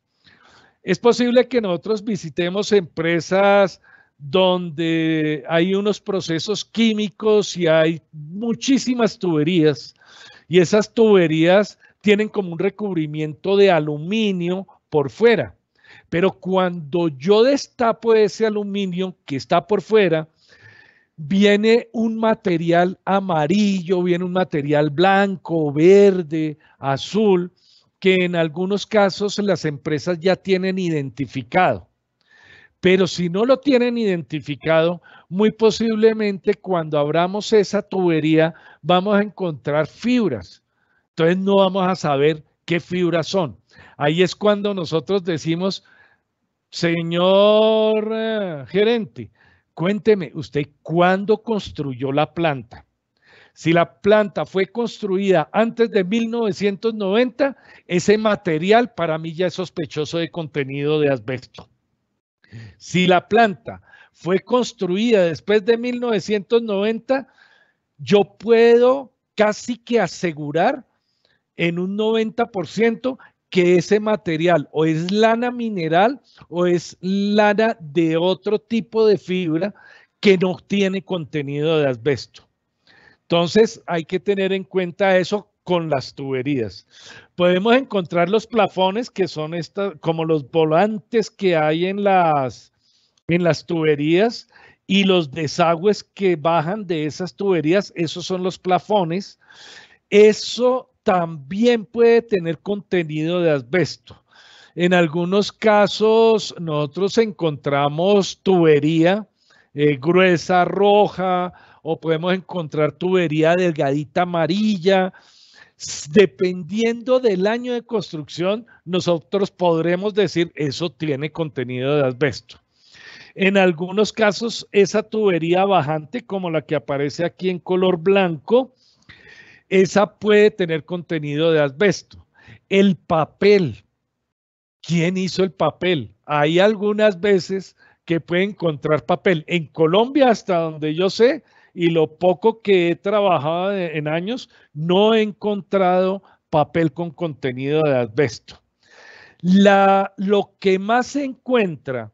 Es posible que nosotros visitemos empresas donde hay unos procesos químicos y hay muchísimas tuberías y esas tuberías tienen como un recubrimiento de aluminio por fuera. Pero cuando yo destapo ese aluminio que está por fuera, viene un material amarillo, viene un material blanco, verde, azul, que en algunos casos las empresas ya tienen identificado. Pero si no lo tienen identificado, muy posiblemente cuando abramos esa tubería vamos a encontrar fibras. Entonces no vamos a saber qué fibras son. Ahí es cuando nosotros decimos, señor eh, gerente, Cuénteme usted cuándo construyó la planta. Si la planta fue construida antes de 1990, ese material para mí ya es sospechoso de contenido de asbesto. Si la planta fue construida después de 1990, yo puedo casi que asegurar en un 90% que ese material o es lana mineral o es lana de otro tipo de fibra que no tiene contenido de asbesto. Entonces hay que tener en cuenta eso con las tuberías. Podemos encontrar los plafones que son estas, como los volantes que hay en las, en las tuberías y los desagües que bajan de esas tuberías, esos son los plafones. Eso también puede tener contenido de asbesto. En algunos casos nosotros encontramos tubería eh, gruesa roja o podemos encontrar tubería delgadita amarilla. Dependiendo del año de construcción, nosotros podremos decir eso tiene contenido de asbesto. En algunos casos, esa tubería bajante, como la que aparece aquí en color blanco, esa puede tener contenido de asbesto. El papel. ¿Quién hizo el papel? Hay algunas veces que puede encontrar papel. En Colombia, hasta donde yo sé, y lo poco que he trabajado en años, no he encontrado papel con contenido de asbesto. lo que más se encuentra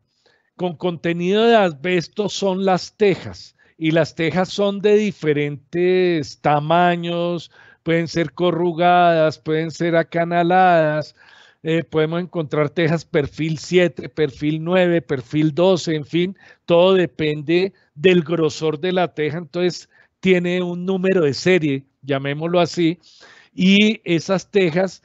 con contenido de asbesto son las tejas y las tejas son de diferentes tamaños, pueden ser corrugadas, pueden ser acanaladas, eh, podemos encontrar tejas perfil 7, perfil 9, perfil 12, en fin, todo depende del grosor de la teja, entonces tiene un número de serie, llamémoslo así, y esas tejas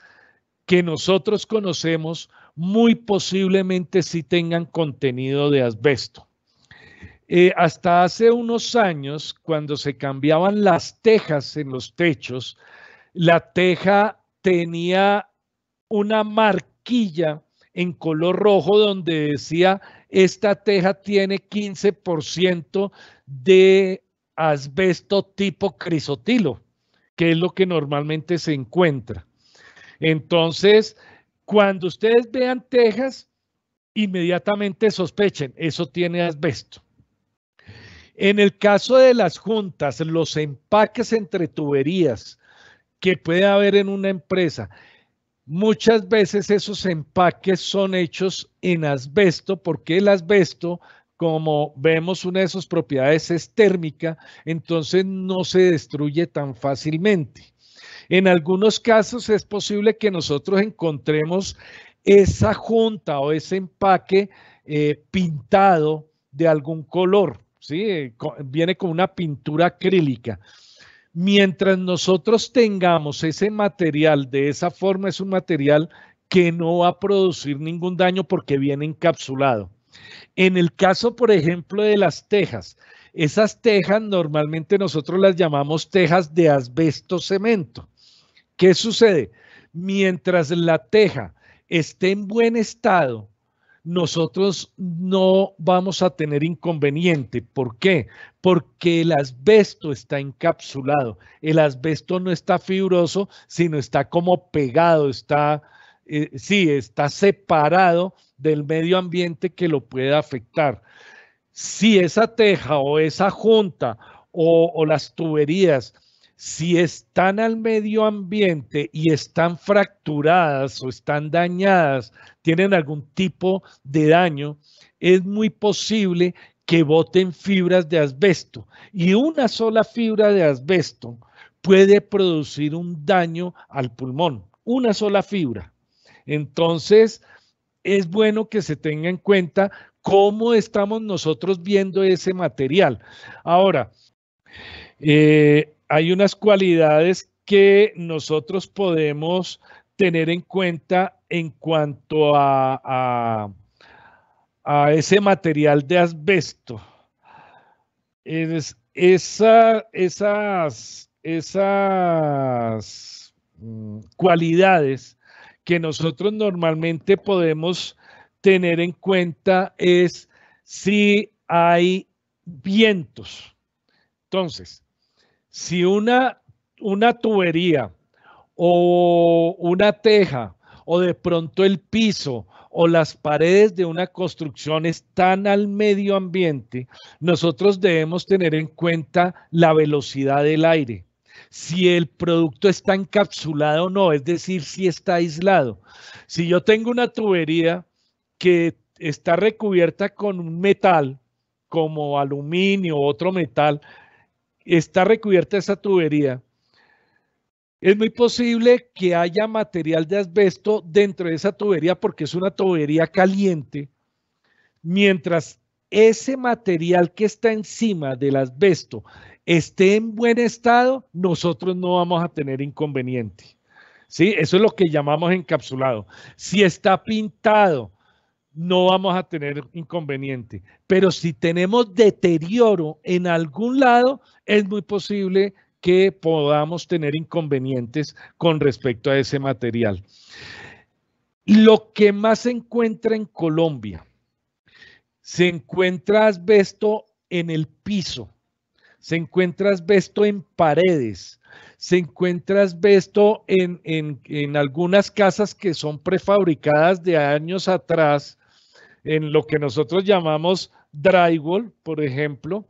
que nosotros conocemos muy posiblemente sí tengan contenido de asbesto. Eh, hasta hace unos años, cuando se cambiaban las tejas en los techos, la teja tenía una marquilla en color rojo donde decía, esta teja tiene 15% de asbesto tipo crisotilo, que es lo que normalmente se encuentra. Entonces, cuando ustedes vean tejas, inmediatamente sospechen, eso tiene asbesto. En el caso de las juntas, los empaques entre tuberías que puede haber en una empresa, muchas veces esos empaques son hechos en asbesto porque el asbesto como vemos, una de sus propiedades es térmica, entonces no se destruye tan fácilmente. En algunos casos es posible que nosotros encontremos esa junta o ese empaque eh, pintado de algún color. ¿sí? Viene con una pintura acrílica. Mientras nosotros tengamos ese material de esa forma, es un material que no va a producir ningún daño porque viene encapsulado. En el caso, por ejemplo, de las tejas, esas tejas normalmente nosotros las llamamos tejas de asbesto cemento. ¿Qué sucede? Mientras la teja esté en buen estado, nosotros no vamos a tener inconveniente. ¿Por qué? Porque el asbesto está encapsulado. El asbesto no está fibroso, sino está como pegado, está, eh, sí, está separado del medio ambiente que lo puede afectar. Si esa teja o esa junta o las tuberías si están al medio ambiente y están fracturadas o están dañadas, tienen algún tipo de daño, es muy posible que boten fibras de asbesto. Y una sola fibra de asbesto puede producir un daño al pulmón, una sola fibra. Entonces, es bueno que se tenga en cuenta cómo estamos nosotros viendo ese material. Ahora, eh, hay unas cualidades que nosotros podemos tener en cuenta en cuanto a, a, ese material de asbesto. esas, esas mm, cualidades que nosotros normalmente podemos tener en cuenta es si hay vientos. Entonces, si una, tubería o una teja o de pronto el piso o las paredes de una construcción están al medio ambiente, nosotros debemos tener en cuenta la velocidad del aire si el producto está encapsulado o no, es decir, si está aislado. Si yo tengo una tubería que está recubierta con un metal como aluminio o otro metal está recubierta esa tubería, es muy posible que haya material de asbesto dentro de esa tubería porque es una tubería caliente, mientras ese material que está encima del asbesto esté en buen estado, nosotros no vamos a tener inconveniente. ¿Sí? Eso es lo que llamamos encapsulado. Si está pintado, no vamos a tener inconveniente. Pero si tenemos deterioro en algún lado, es muy posible que podamos tener inconvenientes con respecto a ese material. Lo que más se encuentra en Colombia, se encuentra asbesto en el piso, se encuentra asbesto en paredes, se encuentra asbesto en, en, en algunas casas que son prefabricadas de años atrás en lo que nosotros llamamos drywall, por ejemplo,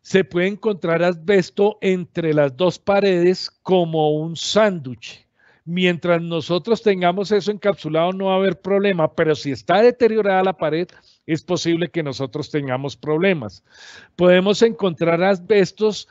se puede encontrar asbesto entre las dos paredes como un sándwich. Mientras nosotros tengamos eso encapsulado no va a haber problema, pero si está deteriorada la pared, es posible que nosotros tengamos problemas. Podemos encontrar asbestos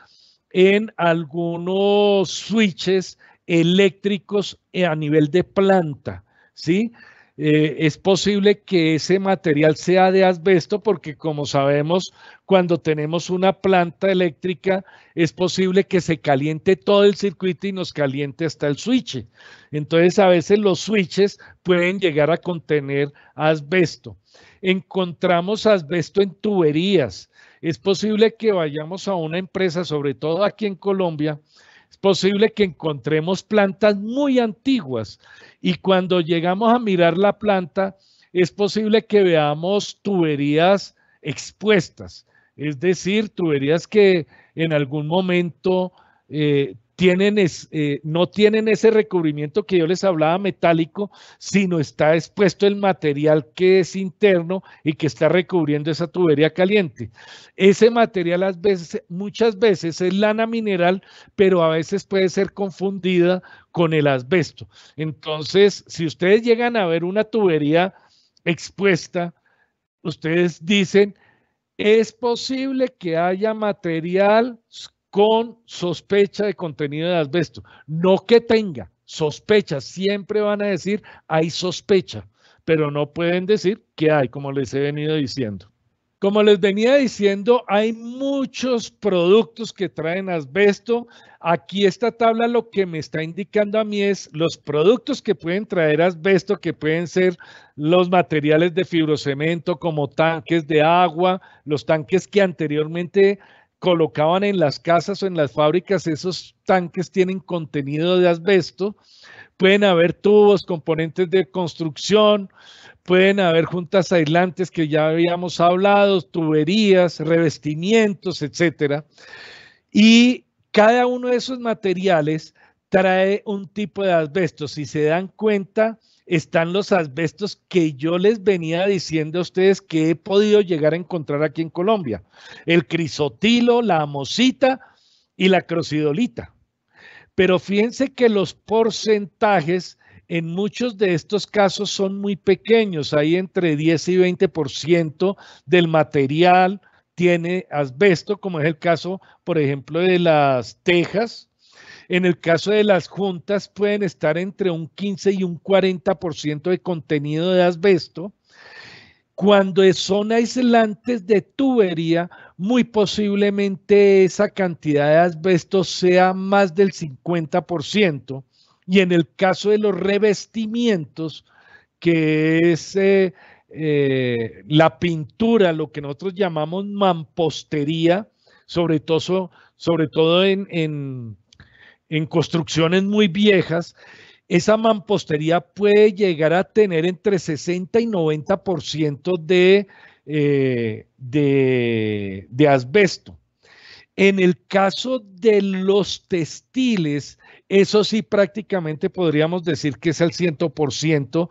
en algunos switches eléctricos eh, a nivel de planta, ¿sí? Eh, es posible que ese material sea de asbesto porque como sabemos, cuando tenemos una planta eléctrica, es posible que se caliente todo el circuito y nos caliente hasta el switch. Entonces, a veces los switches pueden llegar a contener asbesto. Encontramos asbesto en tuberías. Es posible que vayamos a una empresa, sobre todo aquí en Colombia, es posible que encontremos plantas muy antiguas y cuando llegamos a mirar la planta, es posible que veamos tuberías expuestas, es decir, tuberías que en algún momento eh, eh, no tienen ese recubrimiento que yo les hablaba metálico, sino está expuesto el material que es interno y que está recubriendo esa tubería caliente. Ese material a veces, muchas veces es lana mineral, pero a veces puede ser confundida con el asbesto. Entonces, si ustedes llegan a ver una tubería expuesta, ustedes dicen, es posible que haya material con sospecha de contenido de asbesto. No que tenga, sospecha. Siempre van a decir, hay sospecha, pero no pueden decir que hay, como les he venido diciendo. Como les venía diciendo, hay muchos productos que traen asbesto. Aquí esta tabla lo que me está indicando a mí es los productos que pueden traer asbesto, que pueden ser los materiales de fibrocemento como tanques de agua, los tanques que anteriormente colocaban en las casas o en las fábricas, esos tanques tienen contenido de asbesto, pueden haber tubos, componentes de construcción, pueden haber juntas aislantes que ya habíamos hablado, tuberías, revestimientos, etcétera. Y cada uno de esos materiales trae un tipo de asbesto. Si se dan cuenta, están los asbestos que yo les venía diciendo a ustedes que he podido llegar a encontrar aquí en Colombia. El crisotilo, la amosita y la crocidolita. Pero fíjense que los porcentajes en muchos de estos casos son muy pequeños. Hay entre 10 y 20% del material tiene asbesto, como es el caso, por ejemplo, de las tejas en el caso de las juntas pueden estar entre un 15 y un 40% de contenido de asbesto. Cuando son aislantes de tubería, muy posiblemente esa cantidad de asbesto sea más del 50%. Y en el caso de los revestimientos, que es eh, eh, la pintura, lo que nosotros llamamos mampostería, sobre todo, sobre todo en, en construcciones muy viejas, esa mampostería puede llegar a tener entre 60 y 90% de, ciento eh, de, de asbesto. En el caso de los textiles, eso sí prácticamente podríamos decir que es el 100%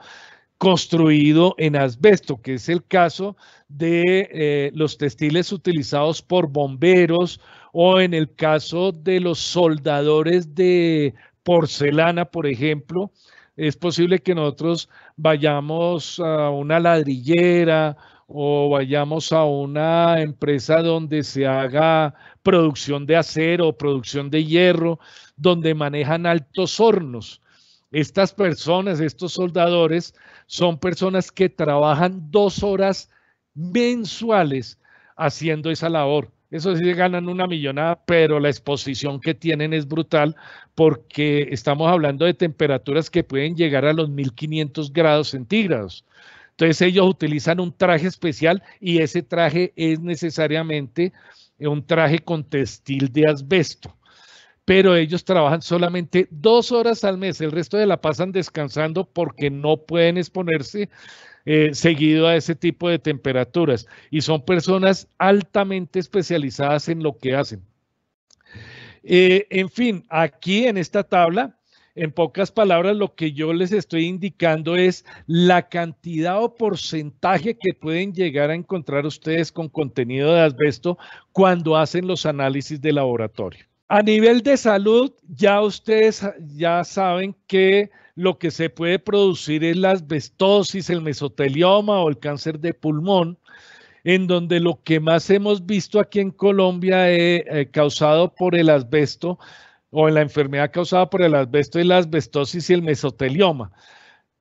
construido en asbesto, que es el caso de eh, los textiles utilizados por bomberos o en el caso de los soldadores de porcelana, por ejemplo, es posible que nosotros vayamos a una ladrillera o vayamos a una empresa donde se haga producción de acero o producción de hierro, donde manejan altos hornos. Estas personas, estos soldadores, son personas que trabajan dos horas mensuales haciendo esa labor. Eso sí ganan una millonada, pero la exposición que tienen es brutal porque estamos hablando de temperaturas que pueden llegar a los 1500 grados centígrados. Entonces ellos utilizan un traje especial y ese traje es necesariamente un traje con textil de asbesto pero ellos trabajan solamente dos horas al mes, el resto de la pasan descansando porque no pueden exponerse eh, seguido a ese tipo de temperaturas y son personas altamente especializadas en lo que hacen. Eh, en fin, aquí en esta tabla, en pocas palabras, lo que yo les estoy indicando es la cantidad o porcentaje que pueden llegar a encontrar ustedes con contenido de asbesto cuando hacen los análisis de laboratorio. A nivel de salud, ya ustedes ya saben que lo que se puede producir es la asbestosis, el mesotelioma o el cáncer de pulmón, en donde lo que más hemos visto aquí en Colombia es eh, eh, causado por el asbesto o en la enfermedad causada por el asbesto es la asbestosis y el mesotelioma.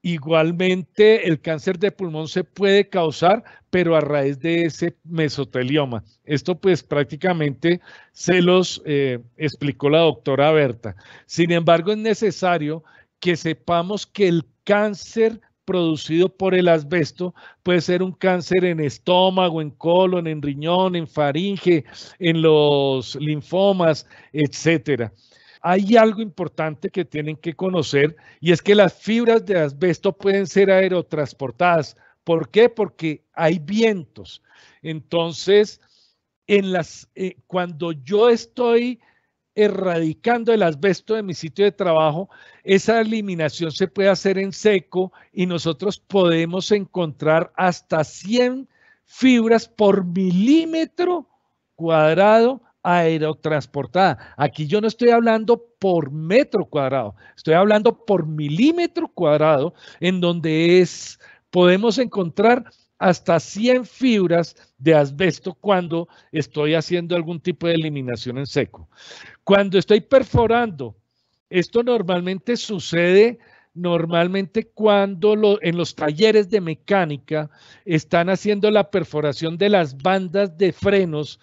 Igualmente, el cáncer de pulmón se puede causar, pero a raíz de ese mesotelioma. Esto pues prácticamente se los eh, explicó la doctora Berta. Sin embargo, es necesario que sepamos que el cáncer producido por el asbesto puede ser un cáncer en estómago, en colon, en riñón, en faringe, en los linfomas, etcétera hay algo importante que tienen que conocer y es que las fibras de asbesto pueden ser aerotransportadas. ¿Por qué? Porque hay vientos. Entonces, eh, cuando yo estoy erradicando el asbesto de mi sitio de trabajo, esa eliminación se puede hacer en seco y nosotros podemos encontrar hasta 100 fibras por milímetro cuadrado aerotransportada. Aquí yo no estoy hablando por metro cuadrado, estoy hablando por milímetro cuadrado, en donde es, podemos encontrar hasta 100 fibras de asbesto cuando estoy haciendo algún tipo de eliminación en seco. Cuando estoy perforando, esto normalmente sucede normalmente cuando en los talleres de mecánica están haciendo la perforación de las bandas de frenos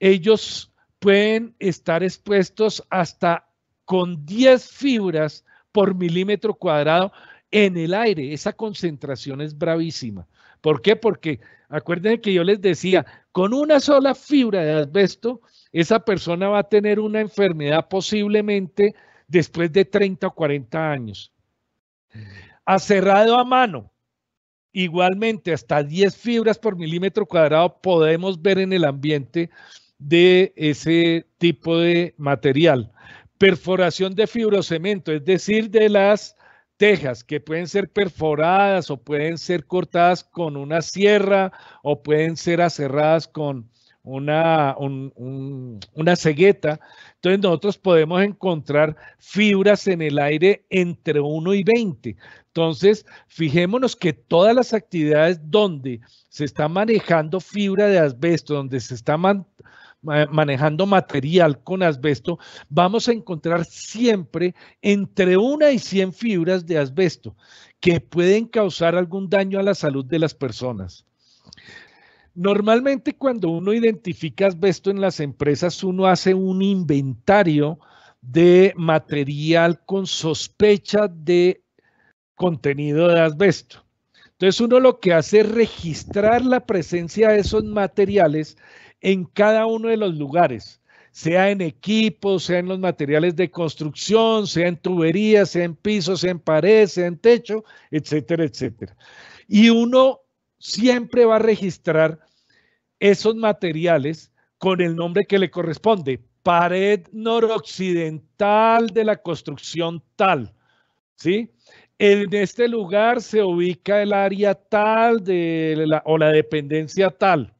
ellos pueden estar expuestos hasta con 10 fibras por milímetro cuadrado en el aire. Esa concentración es bravísima. ¿Por qué? Porque acuérdense que yo les decía, con una sola fibra de asbesto, esa persona va a tener una enfermedad posiblemente después de 30 o 40 años. Acerrado a mano, igualmente hasta 10 fibras por milímetro cuadrado podemos ver en el ambiente de ese tipo de material. Perforación de fibrocemento, es decir, de las tejas que pueden ser perforadas o pueden ser cortadas con una sierra o pueden ser aserradas con una, una cegueta. Entonces nosotros podemos encontrar fibras en el aire entre 1 y 20. Entonces, fijémonos que todas las actividades donde se está manejando fibra de asbesto, donde se está manteniendo manejando material con asbesto, vamos a encontrar siempre entre una y 100 fibras de asbesto que pueden causar algún daño a la salud de las personas. Normalmente cuando uno identifica asbesto en las empresas, uno hace un inventario de material con sospecha de contenido de asbesto. Entonces uno lo que hace es registrar la presencia de esos materiales en cada uno de los lugares, sea en equipos, sea en los materiales de construcción, sea en tuberías, sea en pisos, sea en paredes, sea en techo, etcétera, etcétera. Y uno siempre va a registrar esos materiales con el nombre que le corresponde, pared noroccidental de la construcción tal, ¿sí? En este lugar se ubica el área tal de la, o la dependencia tal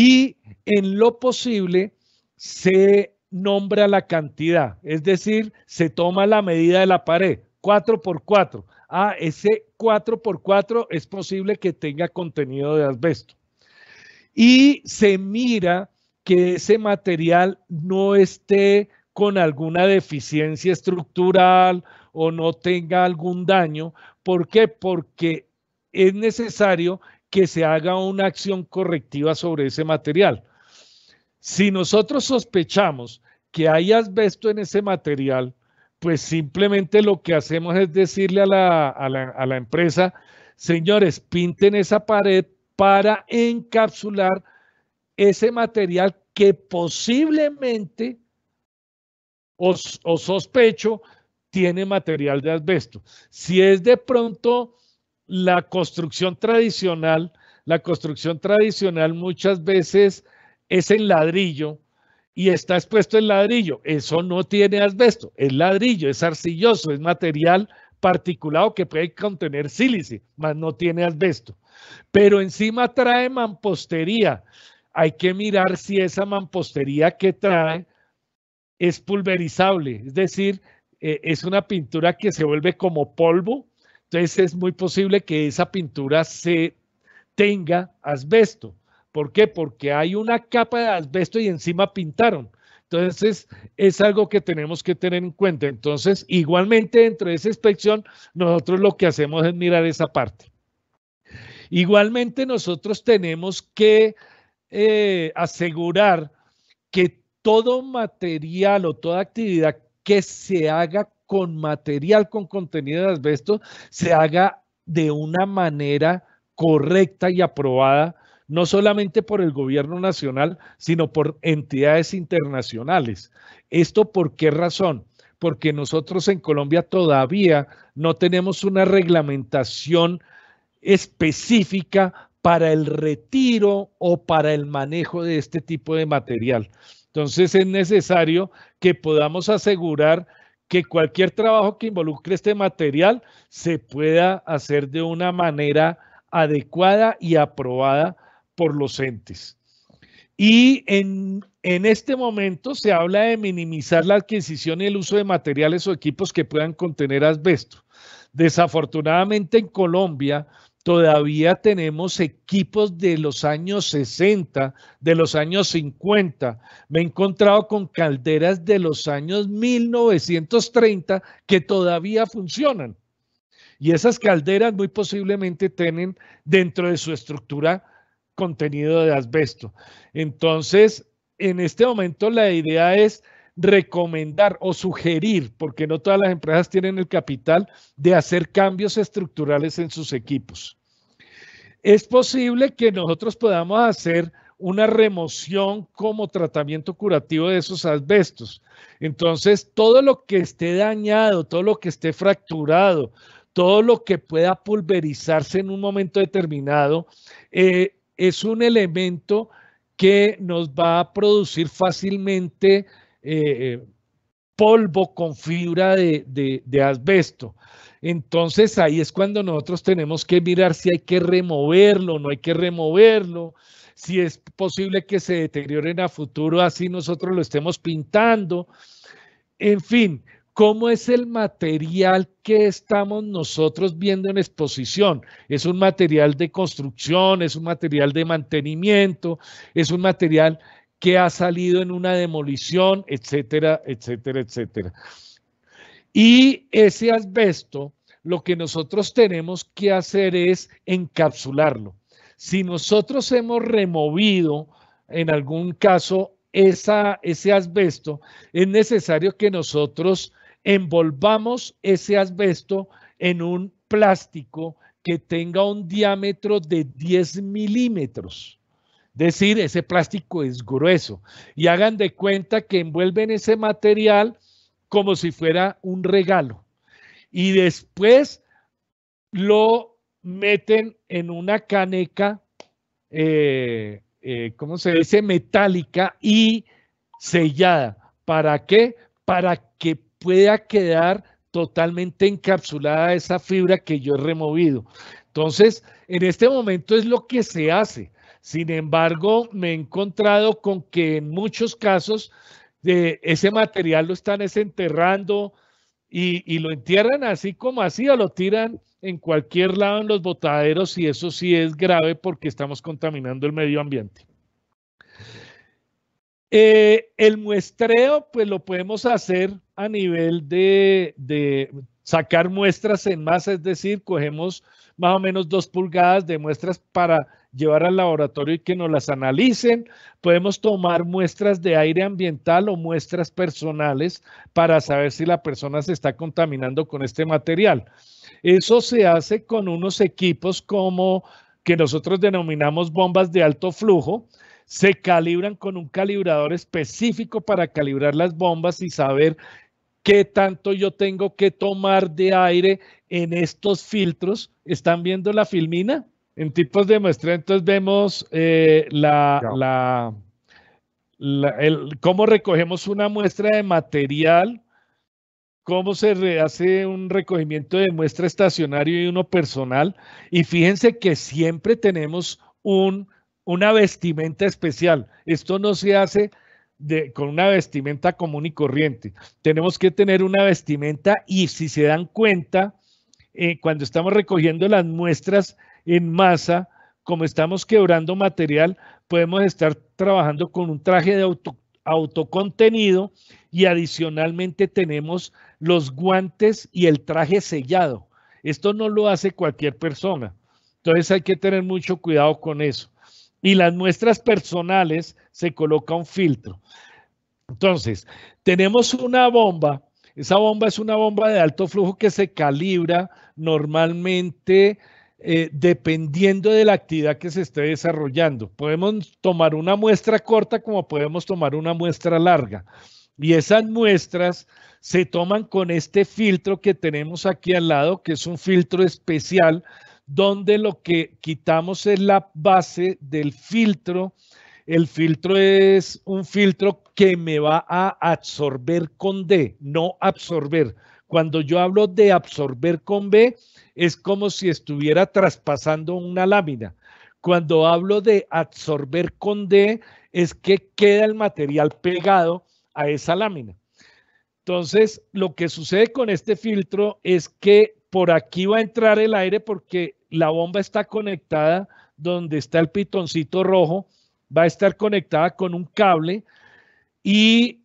y en lo posible se nombra la cantidad, es decir, se toma la medida de la pared, 4 por 4. Ah, ese 4 por 4 es posible que tenga contenido de asbesto. Y se mira que ese material no esté con alguna deficiencia estructural o no tenga algún daño. ¿Por qué? Porque es necesario que se haga una acción correctiva sobre ese material. Si nosotros sospechamos que hay asbesto en ese material, pues simplemente lo que hacemos es decirle a la, empresa, señores, pinten esa pared para encapsular ese material que posiblemente o, o, sospecho tiene material de asbesto. Si es de pronto la construcción tradicional, la construcción tradicional muchas veces es en ladrillo y está expuesto en ladrillo. Eso no tiene asbesto, es ladrillo, es arcilloso, es material particulado que puede contener sílice, mas no tiene asbesto. Pero encima trae mampostería. Hay que mirar si esa mampostería que trae es pulverizable, es decir, eh, es una pintura que se vuelve como polvo entonces es muy posible que esa pintura se tenga asbesto. ¿Por qué? Porque hay una capa de asbesto y encima pintaron. Entonces, es algo que tenemos que tener en cuenta. Entonces, igualmente dentro de esa inspección, nosotros lo que hacemos es mirar esa parte. Igualmente, nosotros tenemos que eh, asegurar que todo material o toda actividad que se haga con material con contenido de asbesto se haga de una manera correcta y aprobada, no solamente por el gobierno nacional, sino por entidades internacionales. ¿Esto por qué razón? Porque nosotros en Colombia todavía no tenemos una reglamentación específica para el retiro o para el manejo de este tipo de material. Entonces es necesario que podamos asegurar que cualquier trabajo que involucre este material se pueda hacer de una manera adecuada y aprobada por los entes. Y en, en, este momento se habla de minimizar la adquisición y el uso de materiales o equipos que puedan contener asbesto. Desafortunadamente en Colombia todavía tenemos equipos de los años 60, de los años 50. Me he encontrado con calderas de los años 1930 que todavía funcionan. Y esas calderas muy posiblemente tienen dentro de su estructura contenido de asbesto. Entonces, en este momento la idea es recomendar o sugerir, porque no todas las empresas tienen el capital de hacer cambios estructurales en sus equipos. Es posible que nosotros podamos hacer una remoción como tratamiento curativo de esos asbestos. Entonces, todo lo que esté dañado, todo lo que esté fracturado, todo lo que pueda pulverizarse en un momento determinado, eh, es un elemento que nos va a producir fácilmente eh, eh, polvo con fibra de, asbesto. Entonces ahí es cuando nosotros tenemos que mirar si hay que removerlo, no hay que removerlo, si es posible que se en a futuro, así nosotros lo estemos pintando. En fin, ¿Cómo es el material que estamos nosotros viendo en exposición? ¿Es un material de construcción? ¿Es un material de mantenimiento? ¿Es un material que ha salido en una demolición, etcétera, etcétera, etcétera. Y ese asbesto, lo que nosotros tenemos que hacer es encapsularlo. Si nosotros hemos removido, en algún caso, esa, ese asbesto, es necesario que nosotros envolvamos ese asbesto en un plástico que tenga un diámetro de 10 milímetros decir, ese plástico es grueso. Y hagan de cuenta que envuelven ese material como si fuera un regalo. Y después lo meten en una caneca, eh, eh, ¿cómo se dice? Metálica y sellada. ¿Para qué? Para que pueda quedar totalmente encapsulada esa fibra que yo he removido. Entonces, en este momento es lo que se hace. Sin embargo, me he encontrado con que en muchos casos eh, ese material lo están desenterrando y, lo entierran así como así o lo tiran en cualquier lado en los botaderos y eso sí es grave porque estamos contaminando el medio ambiente. Eh, el muestreo, pues lo podemos hacer a nivel de sacar muestras en masa, es decir, cogemos más o menos dos pulgadas de muestras para llevar al laboratorio y que nos las analicen. Podemos tomar muestras de aire ambiental o muestras personales para saber si la persona se está contaminando con este material. Eso se hace con unos equipos como que nosotros denominamos bombas de alto flujo. Se calibran con un calibrador específico para calibrar las bombas y saber qué tanto yo tengo que tomar de aire en estos filtros. ¿Están viendo la filmina? En tipos de muestra entonces vemos eh, la, el, cómo recogemos una muestra de material, cómo se hace un recogimiento de muestra estacionario y uno personal. Y fíjense que siempre tenemos un, una vestimenta especial. Esto no se hace de, con una vestimenta común y corriente. Tenemos que tener una vestimenta y si se dan cuenta, eh, cuando estamos recogiendo las muestras, en masa, como estamos quebrando material, podemos estar trabajando con un traje de auto, autocontenido y adicionalmente tenemos los guantes y el traje sellado. Esto no lo hace cualquier persona. Entonces hay que tener mucho cuidado con eso. Y las muestras personales se coloca un filtro. Entonces, tenemos una bomba. Esa bomba es una bomba de alto flujo que se calibra normalmente eh, dependiendo de la actividad que se esté desarrollando. Podemos tomar una muestra corta como podemos tomar una muestra larga. Y esas muestras se toman con este filtro que tenemos aquí al lado, que es un filtro especial, donde lo que quitamos es la base del filtro. El filtro es un filtro que me va a absorber con D, no absorber. Cuando yo hablo de absorber con B, es como si estuviera traspasando una lámina. Cuando hablo de absorber con D, es que queda el material pegado a esa lámina. Entonces, lo que sucede con este filtro es que por aquí va a entrar el aire porque la bomba está conectada donde está el pitoncito rojo, va a estar conectada con un cable y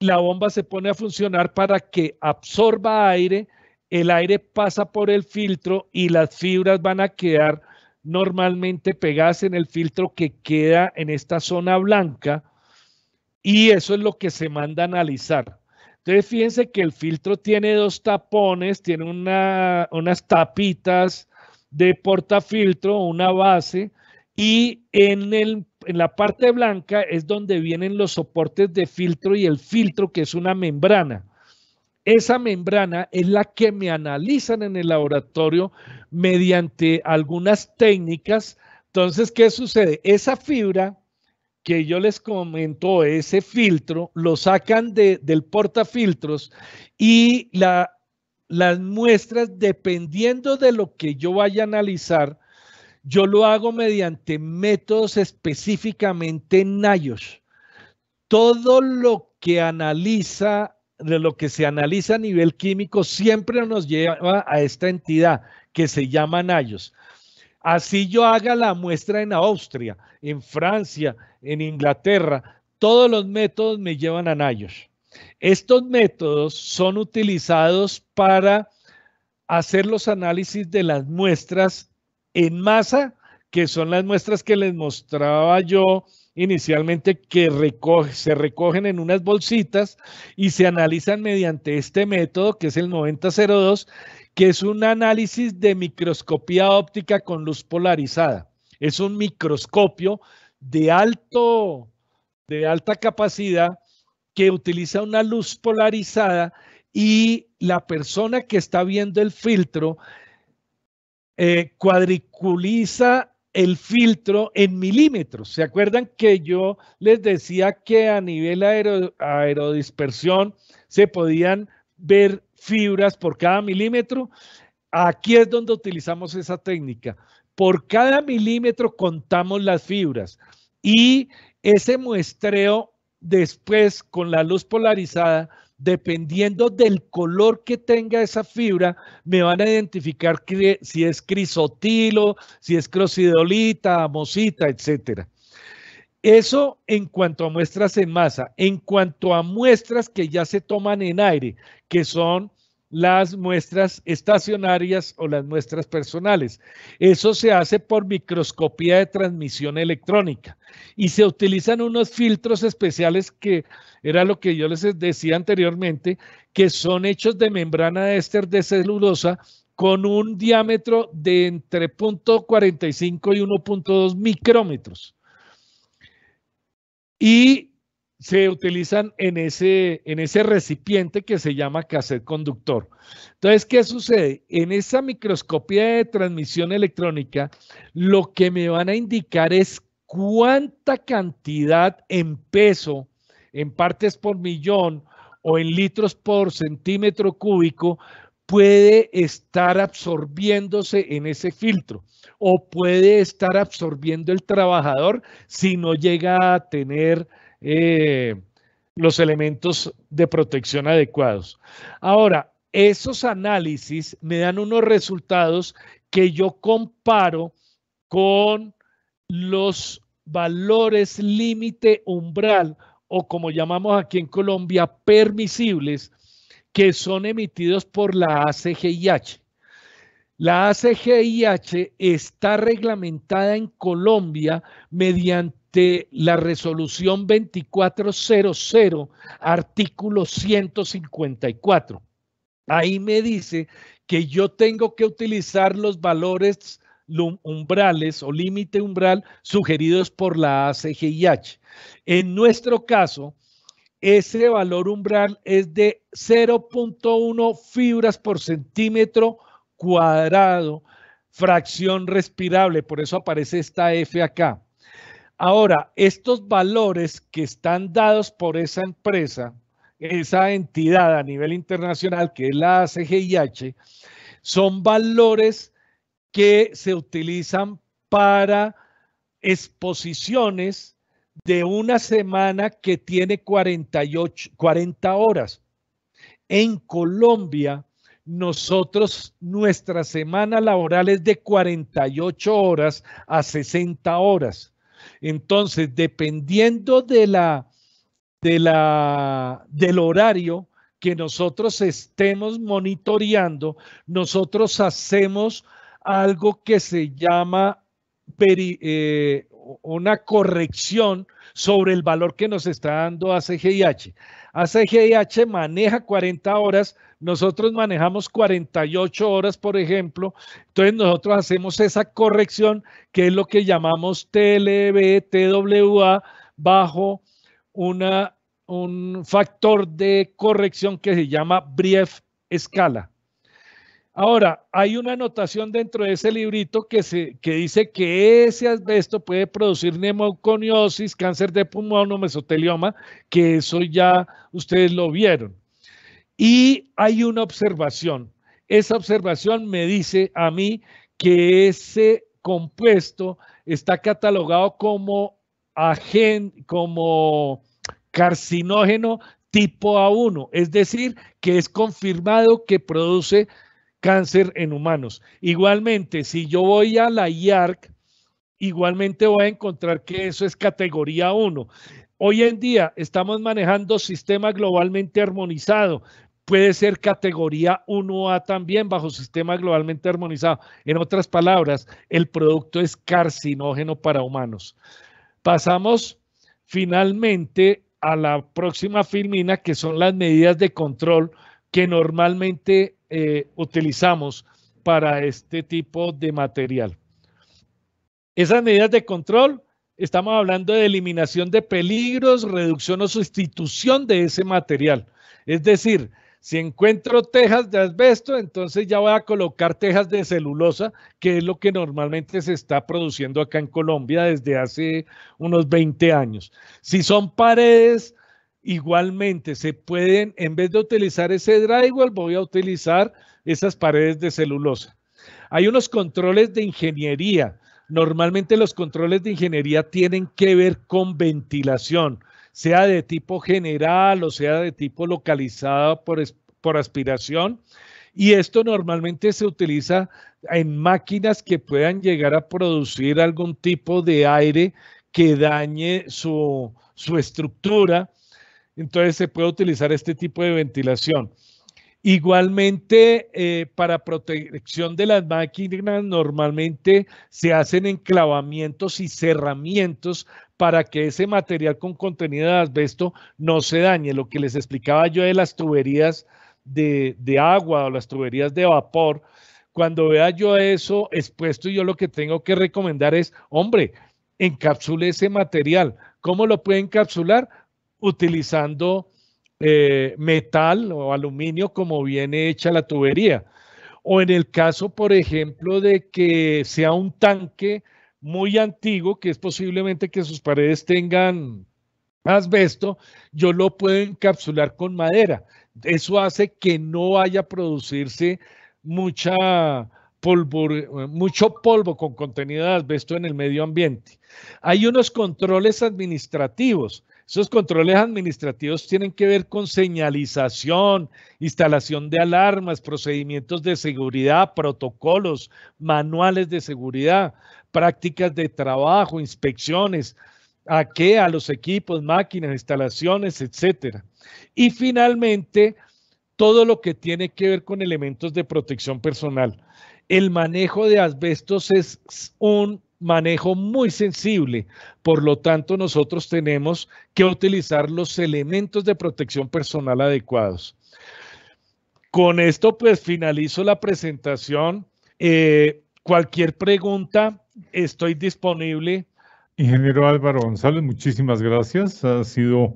la bomba se pone a funcionar para que absorba aire, el aire pasa por el filtro y las fibras van a quedar normalmente pegadas en el filtro que queda en esta zona blanca y eso es lo que se manda a analizar. Entonces fíjense que el filtro tiene dos tapones, tiene unas tapitas de portafiltro, una base, y en, la parte blanca es donde vienen los soportes de filtro y el filtro que es una membrana. Esa membrana es la que me analizan en el laboratorio mediante algunas técnicas. Entonces, ¿qué sucede? Esa fibra que yo les comento, ese filtro, lo sacan del portafiltros y la, las muestras, dependiendo de lo que yo vaya a analizar, yo lo hago mediante métodos específicamente NIOSH. Todo lo que analiza, de lo que se analiza a nivel químico, siempre nos lleva a esta entidad que se llama NIOSH. Así yo haga la muestra en Austria, en Francia, en Inglaterra, todos los métodos me llevan a NIOSH. Estos métodos son utilizados para hacer los análisis de las muestras en masa, que son las muestras que les mostraba yo inicialmente, que se recogen en unas bolsitas y se analizan mediante este método, que es el 9002, que es un análisis de microscopía óptica con luz polarizada. Es un microscopio de, alto, de alta capacidad que utiliza una luz polarizada y la persona que está viendo el filtro eh, cuadriculiza el filtro en milímetros. ¿Se acuerdan que yo les decía que a nivel aerodispersión se podían ver fibras por cada milímetro? Aquí es donde utilizamos esa técnica. Por cada milímetro contamos las fibras y ese muestreo después con la luz polarizada dependiendo del color que tenga esa fibra, me van a identificar si es crisotilo, si es crocidolita, amosita, etc. Eso en cuanto a muestras en masa. En cuanto a muestras que ya se toman en aire, que son las muestras estacionarias o las muestras personales. Eso se hace por microscopía de transmisión electrónica y se utilizan unos filtros especiales que era lo que yo les decía anteriormente, que son hechos de membrana de éster de celulosa con un diámetro de entre 0.45 y 1.2 micrómetros. Y se utilizan en ese, en ese recipiente que se llama cassette conductor. Entonces, ¿qué sucede? En esa microscopía de transmisión electrónica, lo que me van a indicar es cuánta cantidad en peso, en partes por millón o en litros por centímetro cúbico puede estar absorbiéndose en ese filtro o puede estar absorbiendo el trabajador si no llega a tener eh, los elementos de protección adecuados. Ahora, esos análisis me dan unos resultados que yo comparo con los valores límite umbral o como llamamos aquí en Colombia, permisibles, que son emitidos por la ACGIH. La ACGIH está reglamentada en Colombia mediante de la resolución 2400, artículo 154. Ahí me dice que yo tengo que utilizar los valores umbrales o límite umbral sugeridos por la ACGIH. En nuestro caso, ese valor umbral es de 0.1 fibras por centímetro cuadrado, fracción respirable, por eso aparece esta F acá. Ahora, estos valores que están dados por esa empresa, esa entidad a nivel internacional que es la CGIH, son valores que se utilizan para exposiciones de una semana que tiene 48, 40 horas. En Colombia, nosotros, nuestra semana laboral es de 48 horas a 60 horas. Entonces, dependiendo de la, de la, del horario que nosotros estemos monitoreando, nosotros hacemos algo que se llama eh, una corrección sobre el valor que nos está dando ACGIH. ACGIH maneja 40 horas, nosotros manejamos 48 horas, por ejemplo. Entonces nosotros hacemos esa corrección, que es lo que llamamos TLB, TWA, bajo un factor de corrección que se llama brief escala. Ahora, hay una anotación dentro de ese librito que, se, dice que ese asbesto puede producir neumoconiosis, cáncer de pulmón o mesotelioma, que eso ya ustedes lo vieron. Y hay una observación. Esa observación me dice a mí que ese compuesto está catalogado como, como carcinógeno tipo A1, es decir, que es confirmado que produce cáncer en humanos. Igualmente, si yo voy a la IARC, igualmente voy a encontrar que eso es categoría 1. Hoy en día estamos manejando sistema globalmente armonizado. Puede ser categoría 1A también bajo sistema globalmente armonizado. En otras palabras, el producto es carcinógeno para humanos. Pasamos finalmente a la próxima filmina, que son las medidas de control que normalmente eh, utilizamos para este tipo de material. Esas medidas de control, estamos hablando de eliminación de peligros, reducción o sustitución de ese material. Es decir, si encuentro tejas de asbesto, entonces ya voy a colocar tejas de celulosa, que es lo que normalmente se está produciendo acá en Colombia desde hace unos 20 años. Si son paredes, Igualmente, se pueden, en vez de utilizar ese drywall, voy a utilizar esas paredes de celulosa. Hay unos controles de ingeniería. Normalmente los controles de ingeniería tienen que ver con ventilación, sea de tipo general o sea de tipo localizado por, por aspiración. Y esto normalmente se utiliza en máquinas que puedan llegar a producir algún tipo de aire que dañe su estructura entonces se puede utilizar este tipo de ventilación. Igualmente, eh, para protección de las máquinas, normalmente se hacen enclavamientos y cerramientos para que ese material con contenido de asbesto no se dañe. Lo que les explicaba yo de las tuberías de, de agua o las tuberías de vapor, cuando vea yo eso expuesto, yo lo que tengo que recomendar es, hombre, encapsule ese material. ¿Cómo lo puede encapsular? utilizando eh, metal o aluminio como viene hecha la tubería. O en el caso, por ejemplo, de que sea un tanque muy antiguo, que es posiblemente que sus paredes tengan asbesto, yo lo puedo encapsular con madera. Eso hace que no vaya a producirse mucha mucho polvo con contenido de asbesto en el medio ambiente. Hay unos controles administrativos esos controles administrativos tienen que ver con señalización, instalación de alarmas, procedimientos de seguridad, protocolos, manuales de seguridad, prácticas de trabajo, inspecciones, a qué, a los equipos, máquinas, instalaciones, etcétera. Y finalmente, todo lo que tiene que ver con elementos de protección personal. El manejo de asbestos es un manejo muy sensible. Por lo tanto, nosotros tenemos que utilizar los elementos de protección personal adecuados. Con esto, pues finalizo la presentación. Eh, cualquier pregunta, estoy disponible. Ingeniero Álvaro González, muchísimas gracias. Ha sido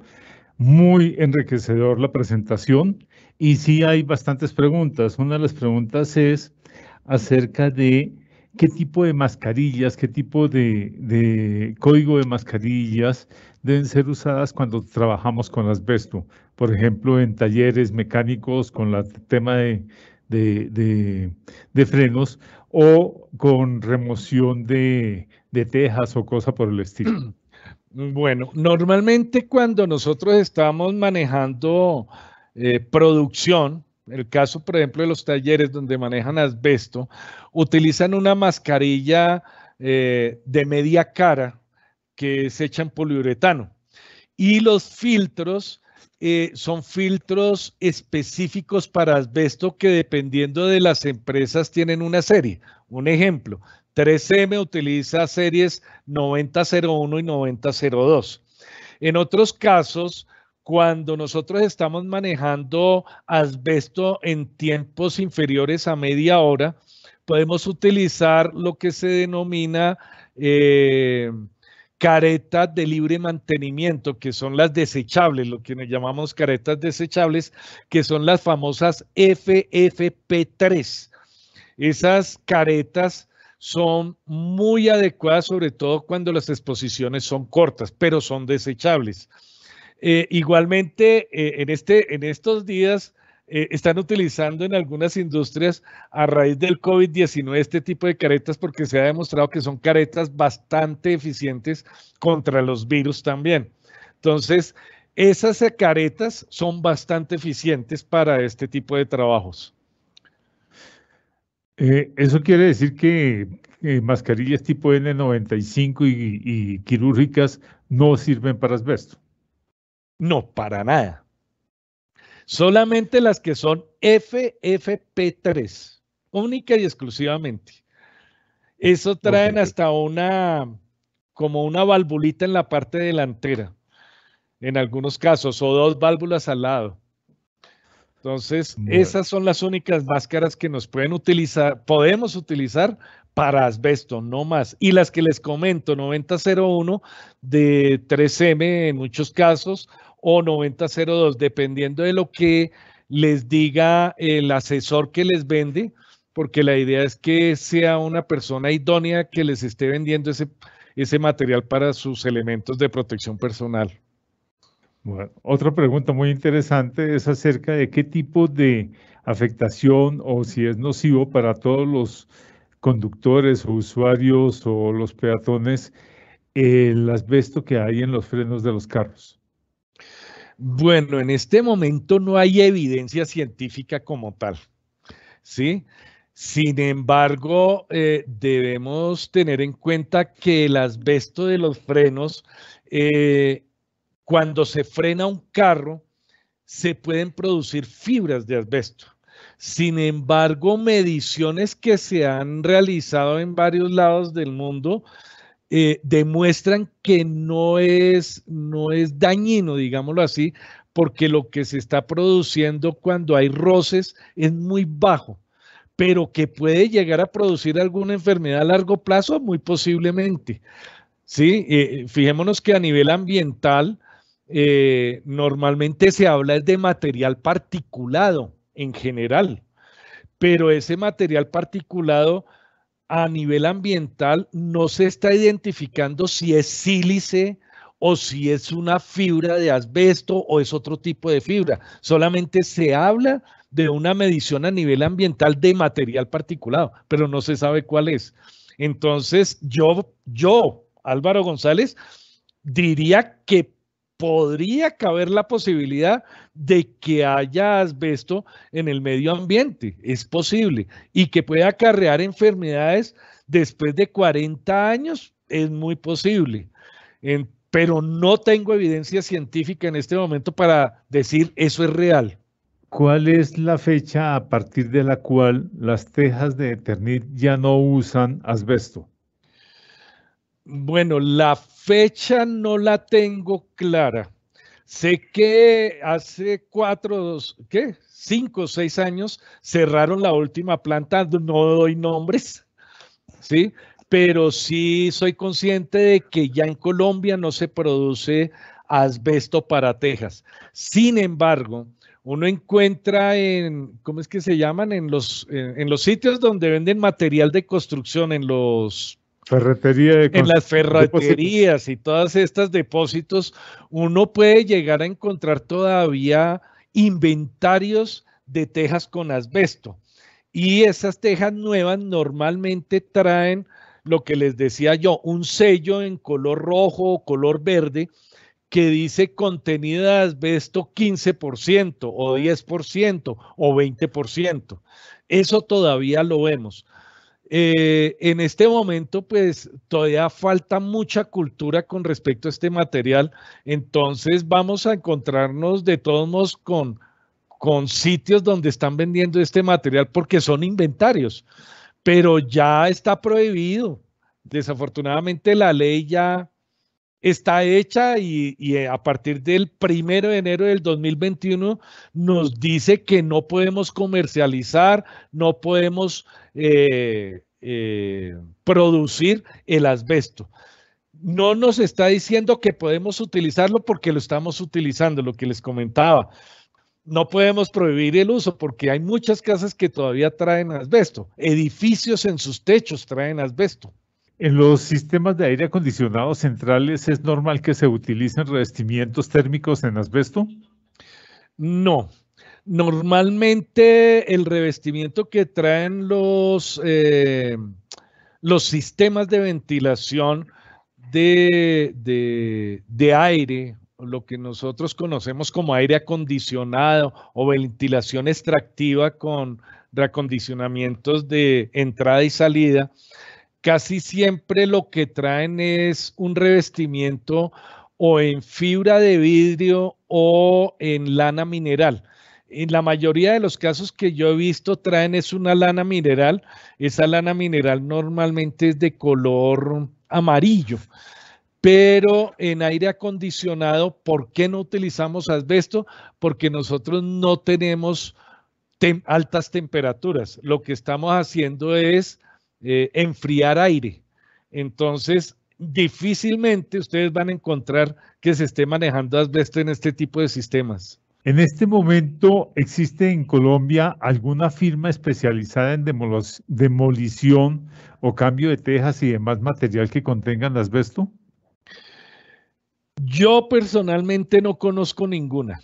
muy enriquecedor la presentación y sí hay bastantes preguntas. Una de las preguntas es acerca de qué tipo de mascarillas, qué tipo de, código de mascarillas deben ser usadas cuando trabajamos con asbesto. Por ejemplo, en talleres mecánicos con el tema de, frenos o con remoción de, tejas o cosa por el estilo. *clears throat* Bueno, normalmente cuando nosotros estamos manejando eh, producción, el caso, por ejemplo, de los talleres donde manejan asbesto, utilizan una mascarilla eh, de media cara que se en poliuretano. Y los filtros eh, son filtros específicos para asbesto que dependiendo de las empresas tienen una serie. Un ejemplo, 3M utiliza series 9001 y 9002. En otros casos, cuando nosotros estamos manejando asbesto en tiempos inferiores a media hora, podemos utilizar lo que se denomina eh, caretas de libre mantenimiento, que son las desechables, lo que nos llamamos caretas desechables, que son las famosas FFP3. Esas caretas son muy adecuadas, sobre todo cuando las exposiciones son cortas, pero son desechables. Eh, igualmente, eh, en, este, en estos días eh, están utilizando en algunas industrias a raíz del COVID-19 este tipo de caretas porque se ha demostrado que son caretas bastante eficientes contra los virus también. Entonces, esas caretas son bastante eficientes para este tipo de trabajos. eso quiere decir que mascarillas tipo N95 y, y, quirúrgicas no sirven para asbesto. No, para nada. Solamente las que son FFP3, única y exclusivamente. Eso traen hasta una, como una valvulita en la parte delantera, en algunos casos, o dos válvulas al lado. Entonces, esas son las únicas máscaras que nos pueden utilizar, podemos utilizar para asbesto, no más. Y las que les comento, 9001 de 3M en muchos casos o 9002, dependiendo de lo que les diga el asesor que les vende, porque la idea es que sea una persona idónea que les esté vendiendo ese, ese material para sus elementos de protección personal. Bueno, otra pregunta muy interesante es acerca de qué tipo de afectación o si es nocivo para todos los conductores o usuarios o los peatones el asbesto que hay en los frenos de los carros? Bueno, en este momento no hay evidencia científica como tal, ¿sí? Sin embargo, eh, debemos tener en cuenta que el asbesto de los frenos, eh, cuando se frena un carro, se pueden producir fibras de asbesto. Sin embargo, mediciones que se han realizado en varios lados del mundo eh, demuestran que no es, no es dañino, digámoslo así, porque lo que se está produciendo cuando hay roces es muy bajo, pero que puede llegar a producir alguna enfermedad a largo plazo, muy posiblemente. ¿sí? Eh, eh, fijémonos que a nivel ambiental normalmente se habla de material particulado en general, pero ese material particulado a nivel ambiental no se está identificando si es sílice o si es una fibra de asbesto o es otro tipo de fibra. Solamente se habla de una medición a nivel ambiental de material particulado, pero no se sabe cuál es. Entonces, yo, yo, Álvaro González, diría que podría caber la posibilidad de que haya asbesto en el medio ambiente. Es posible. Y que pueda acarrear enfermedades después de 40 años, es muy posible. pero no tengo evidencia científica en este momento para decir eso es real. ¿Cuál es la fecha a partir de la cual las tejas de Eternit ya no usan asbesto? Bueno, la fecha no la tengo clara. Sé que hace cuatro, ¿qué? Cinco o seis años cerraron la última planta, no doy nombres, ¿sí? Pero sí soy consciente de que ya en Colombia no se produce asbesto para tejas. Sin embargo, uno encuentra en, ¿cómo es que se llaman? En los, en los sitios donde venden material de construcción, en los en las ferreterías y todas estas depósitos, uno puede llegar a encontrar todavía inventarios de tejas con asbesto. Y esas tejas nuevas normalmente traen lo que les decía yo, un sello en color rojo o color verde que dice contenido de asbesto 15% o 10% o 20%. Eso todavía lo vemos. Eh, en este momento, pues todavía falta mucha cultura con respecto a este material, entonces vamos a encontrarnos de todos modos con, con sitios donde están vendiendo este material porque son inventarios, pero ya está prohibido. Desafortunadamente la ley ya está hecha y, eh, a partir del primero de enero del 2021 nos dice que no podemos comercializar, no podemos eh, eh, producir el asbesto no nos está diciendo que podemos utilizarlo porque lo estamos utilizando, lo que les comentaba. No podemos prohibir el uso porque hay muchas casas que todavía traen asbesto, edificios en sus techos traen asbesto. En los sistemas de aire acondicionado centrales, ¿es normal que se utilicen revestimientos térmicos en asbesto? No. Normalmente el revestimiento que traen los, eh, los sistemas de ventilación de, de, de aire lo que nosotros conocemos como aire acondicionado o ventilación extractiva con reacondicionamientos de entrada y salida, casi siempre lo que traen es un revestimiento o en fibra de vidrio o en lana mineral. En la mayoría de los casos que yo he visto traen es una lana mineral. Esa lana mineral normalmente es de color amarillo. Pero en aire acondicionado, ¿por qué no utilizamos asbesto? Porque nosotros no tenemos altas temperaturas. Lo que estamos haciendo es eh, enfriar aire. Entonces, difícilmente ustedes van a encontrar que se esté manejando asbesto en este tipo de sistemas. En este momento existe en Colombia alguna firma especializada en demolición o cambio de tejas y demás material que contengan asbesto? Yo personalmente no conozco ninguna.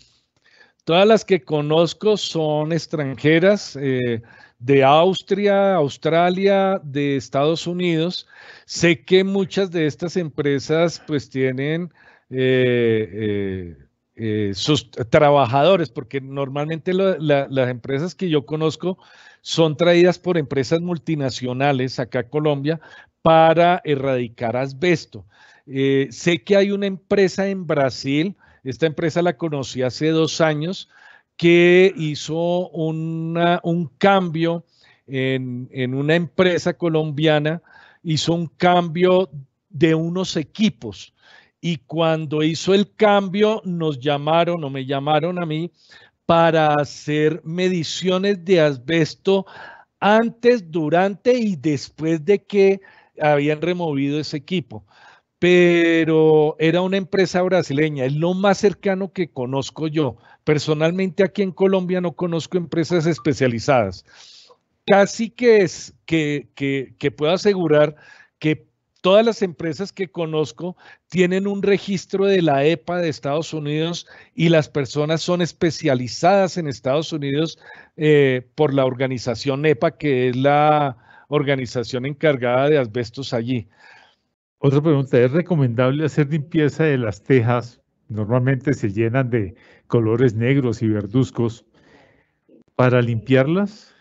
Todas las que conozco son extranjeras. Eh, de Austria, Australia, de Estados Unidos. Sé que muchas de estas empresas pues tienen eh, eh, eh, sus trabajadores, porque normalmente las empresas que yo conozco son traídas por empresas multinacionales acá a Colombia para erradicar asbesto. sé que hay una empresa en Brasil, esta empresa la conocí hace dos años, que hizo un cambio en, en una empresa colombiana, hizo un cambio de unos equipos. Y cuando hizo el cambio, nos llamaron o me llamaron a mí para hacer mediciones de asbesto antes, durante y después de que habían removido ese equipo pero era una empresa brasileña, es lo más cercano que conozco yo. Personalmente aquí en Colombia no conozco empresas especializadas. Casi que es que, puedo asegurar que todas las empresas que conozco tienen un registro de la EPA de Estados Unidos y las personas son especializadas en Estados Unidos eh, por la organización EPA, que es la organización encargada de asbestos allí. Otra pregunta, ¿es recomendable hacer limpieza de las tejas? Normalmente se llenan de colores negros y verduzcos. ¿Para limpiarlas?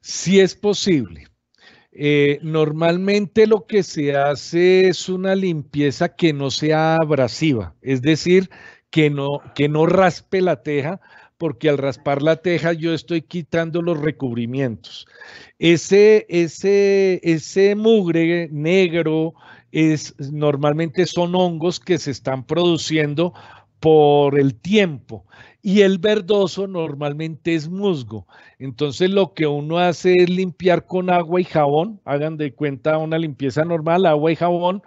Sí es posible. Eh, normalmente lo que se hace es una limpieza que no sea abrasiva, es decir, que no, que no raspe la teja, porque al raspar la teja yo estoy quitando los recubrimientos. Ese, ese, ese mugre negro es normalmente son hongos que se están produciendo por el tiempo y el verdoso normalmente es musgo. Entonces lo que uno hace es limpiar con agua y jabón, hagan de cuenta una limpieza normal, agua y jabón,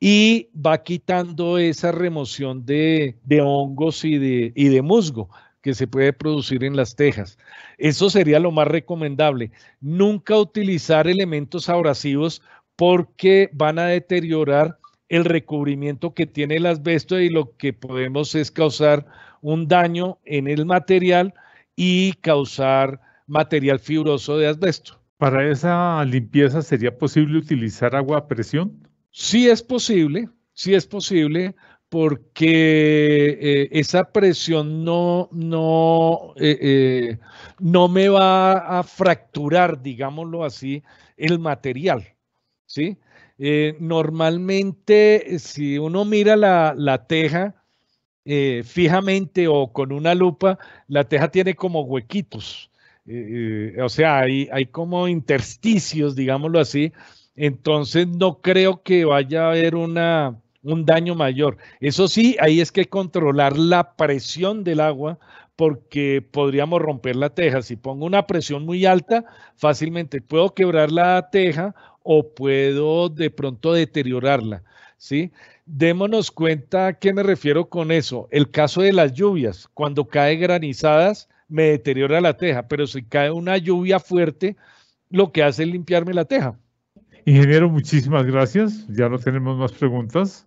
y va quitando esa remoción de, hongos y de, y de musgo que se puede producir en las tejas. Eso sería lo más recomendable. Nunca utilizar elementos abrasivos porque van a deteriorar el recubrimiento que tiene el asbesto y lo que podemos es causar un daño en el material y causar material fibroso de asbesto. ¿Para esa limpieza sería posible utilizar agua a presión? Sí es posible, sí es posible porque eh, esa presión no, eh, eh, no me va a fracturar, digámoslo así, el material. ¿sí? normalmente, si uno mira la, teja fijamente o con una lupa, la teja tiene como huequitos. o sea, hay, hay, como intersticios, digámoslo así, entonces no creo que vaya a haber una, un daño mayor. Eso sí, ahí es que controlar la presión del agua porque podríamos romper la teja. Si pongo una presión muy alta, fácilmente puedo quebrar la teja o puedo de pronto deteriorarla. ¿sí? Démonos cuenta a qué me refiero con eso. El caso de las lluvias, cuando cae granizadas, me deteriora la teja, pero si cae una lluvia fuerte, lo que hace es limpiarme la teja. Ingeniero, muchísimas gracias. Ya no tenemos más preguntas.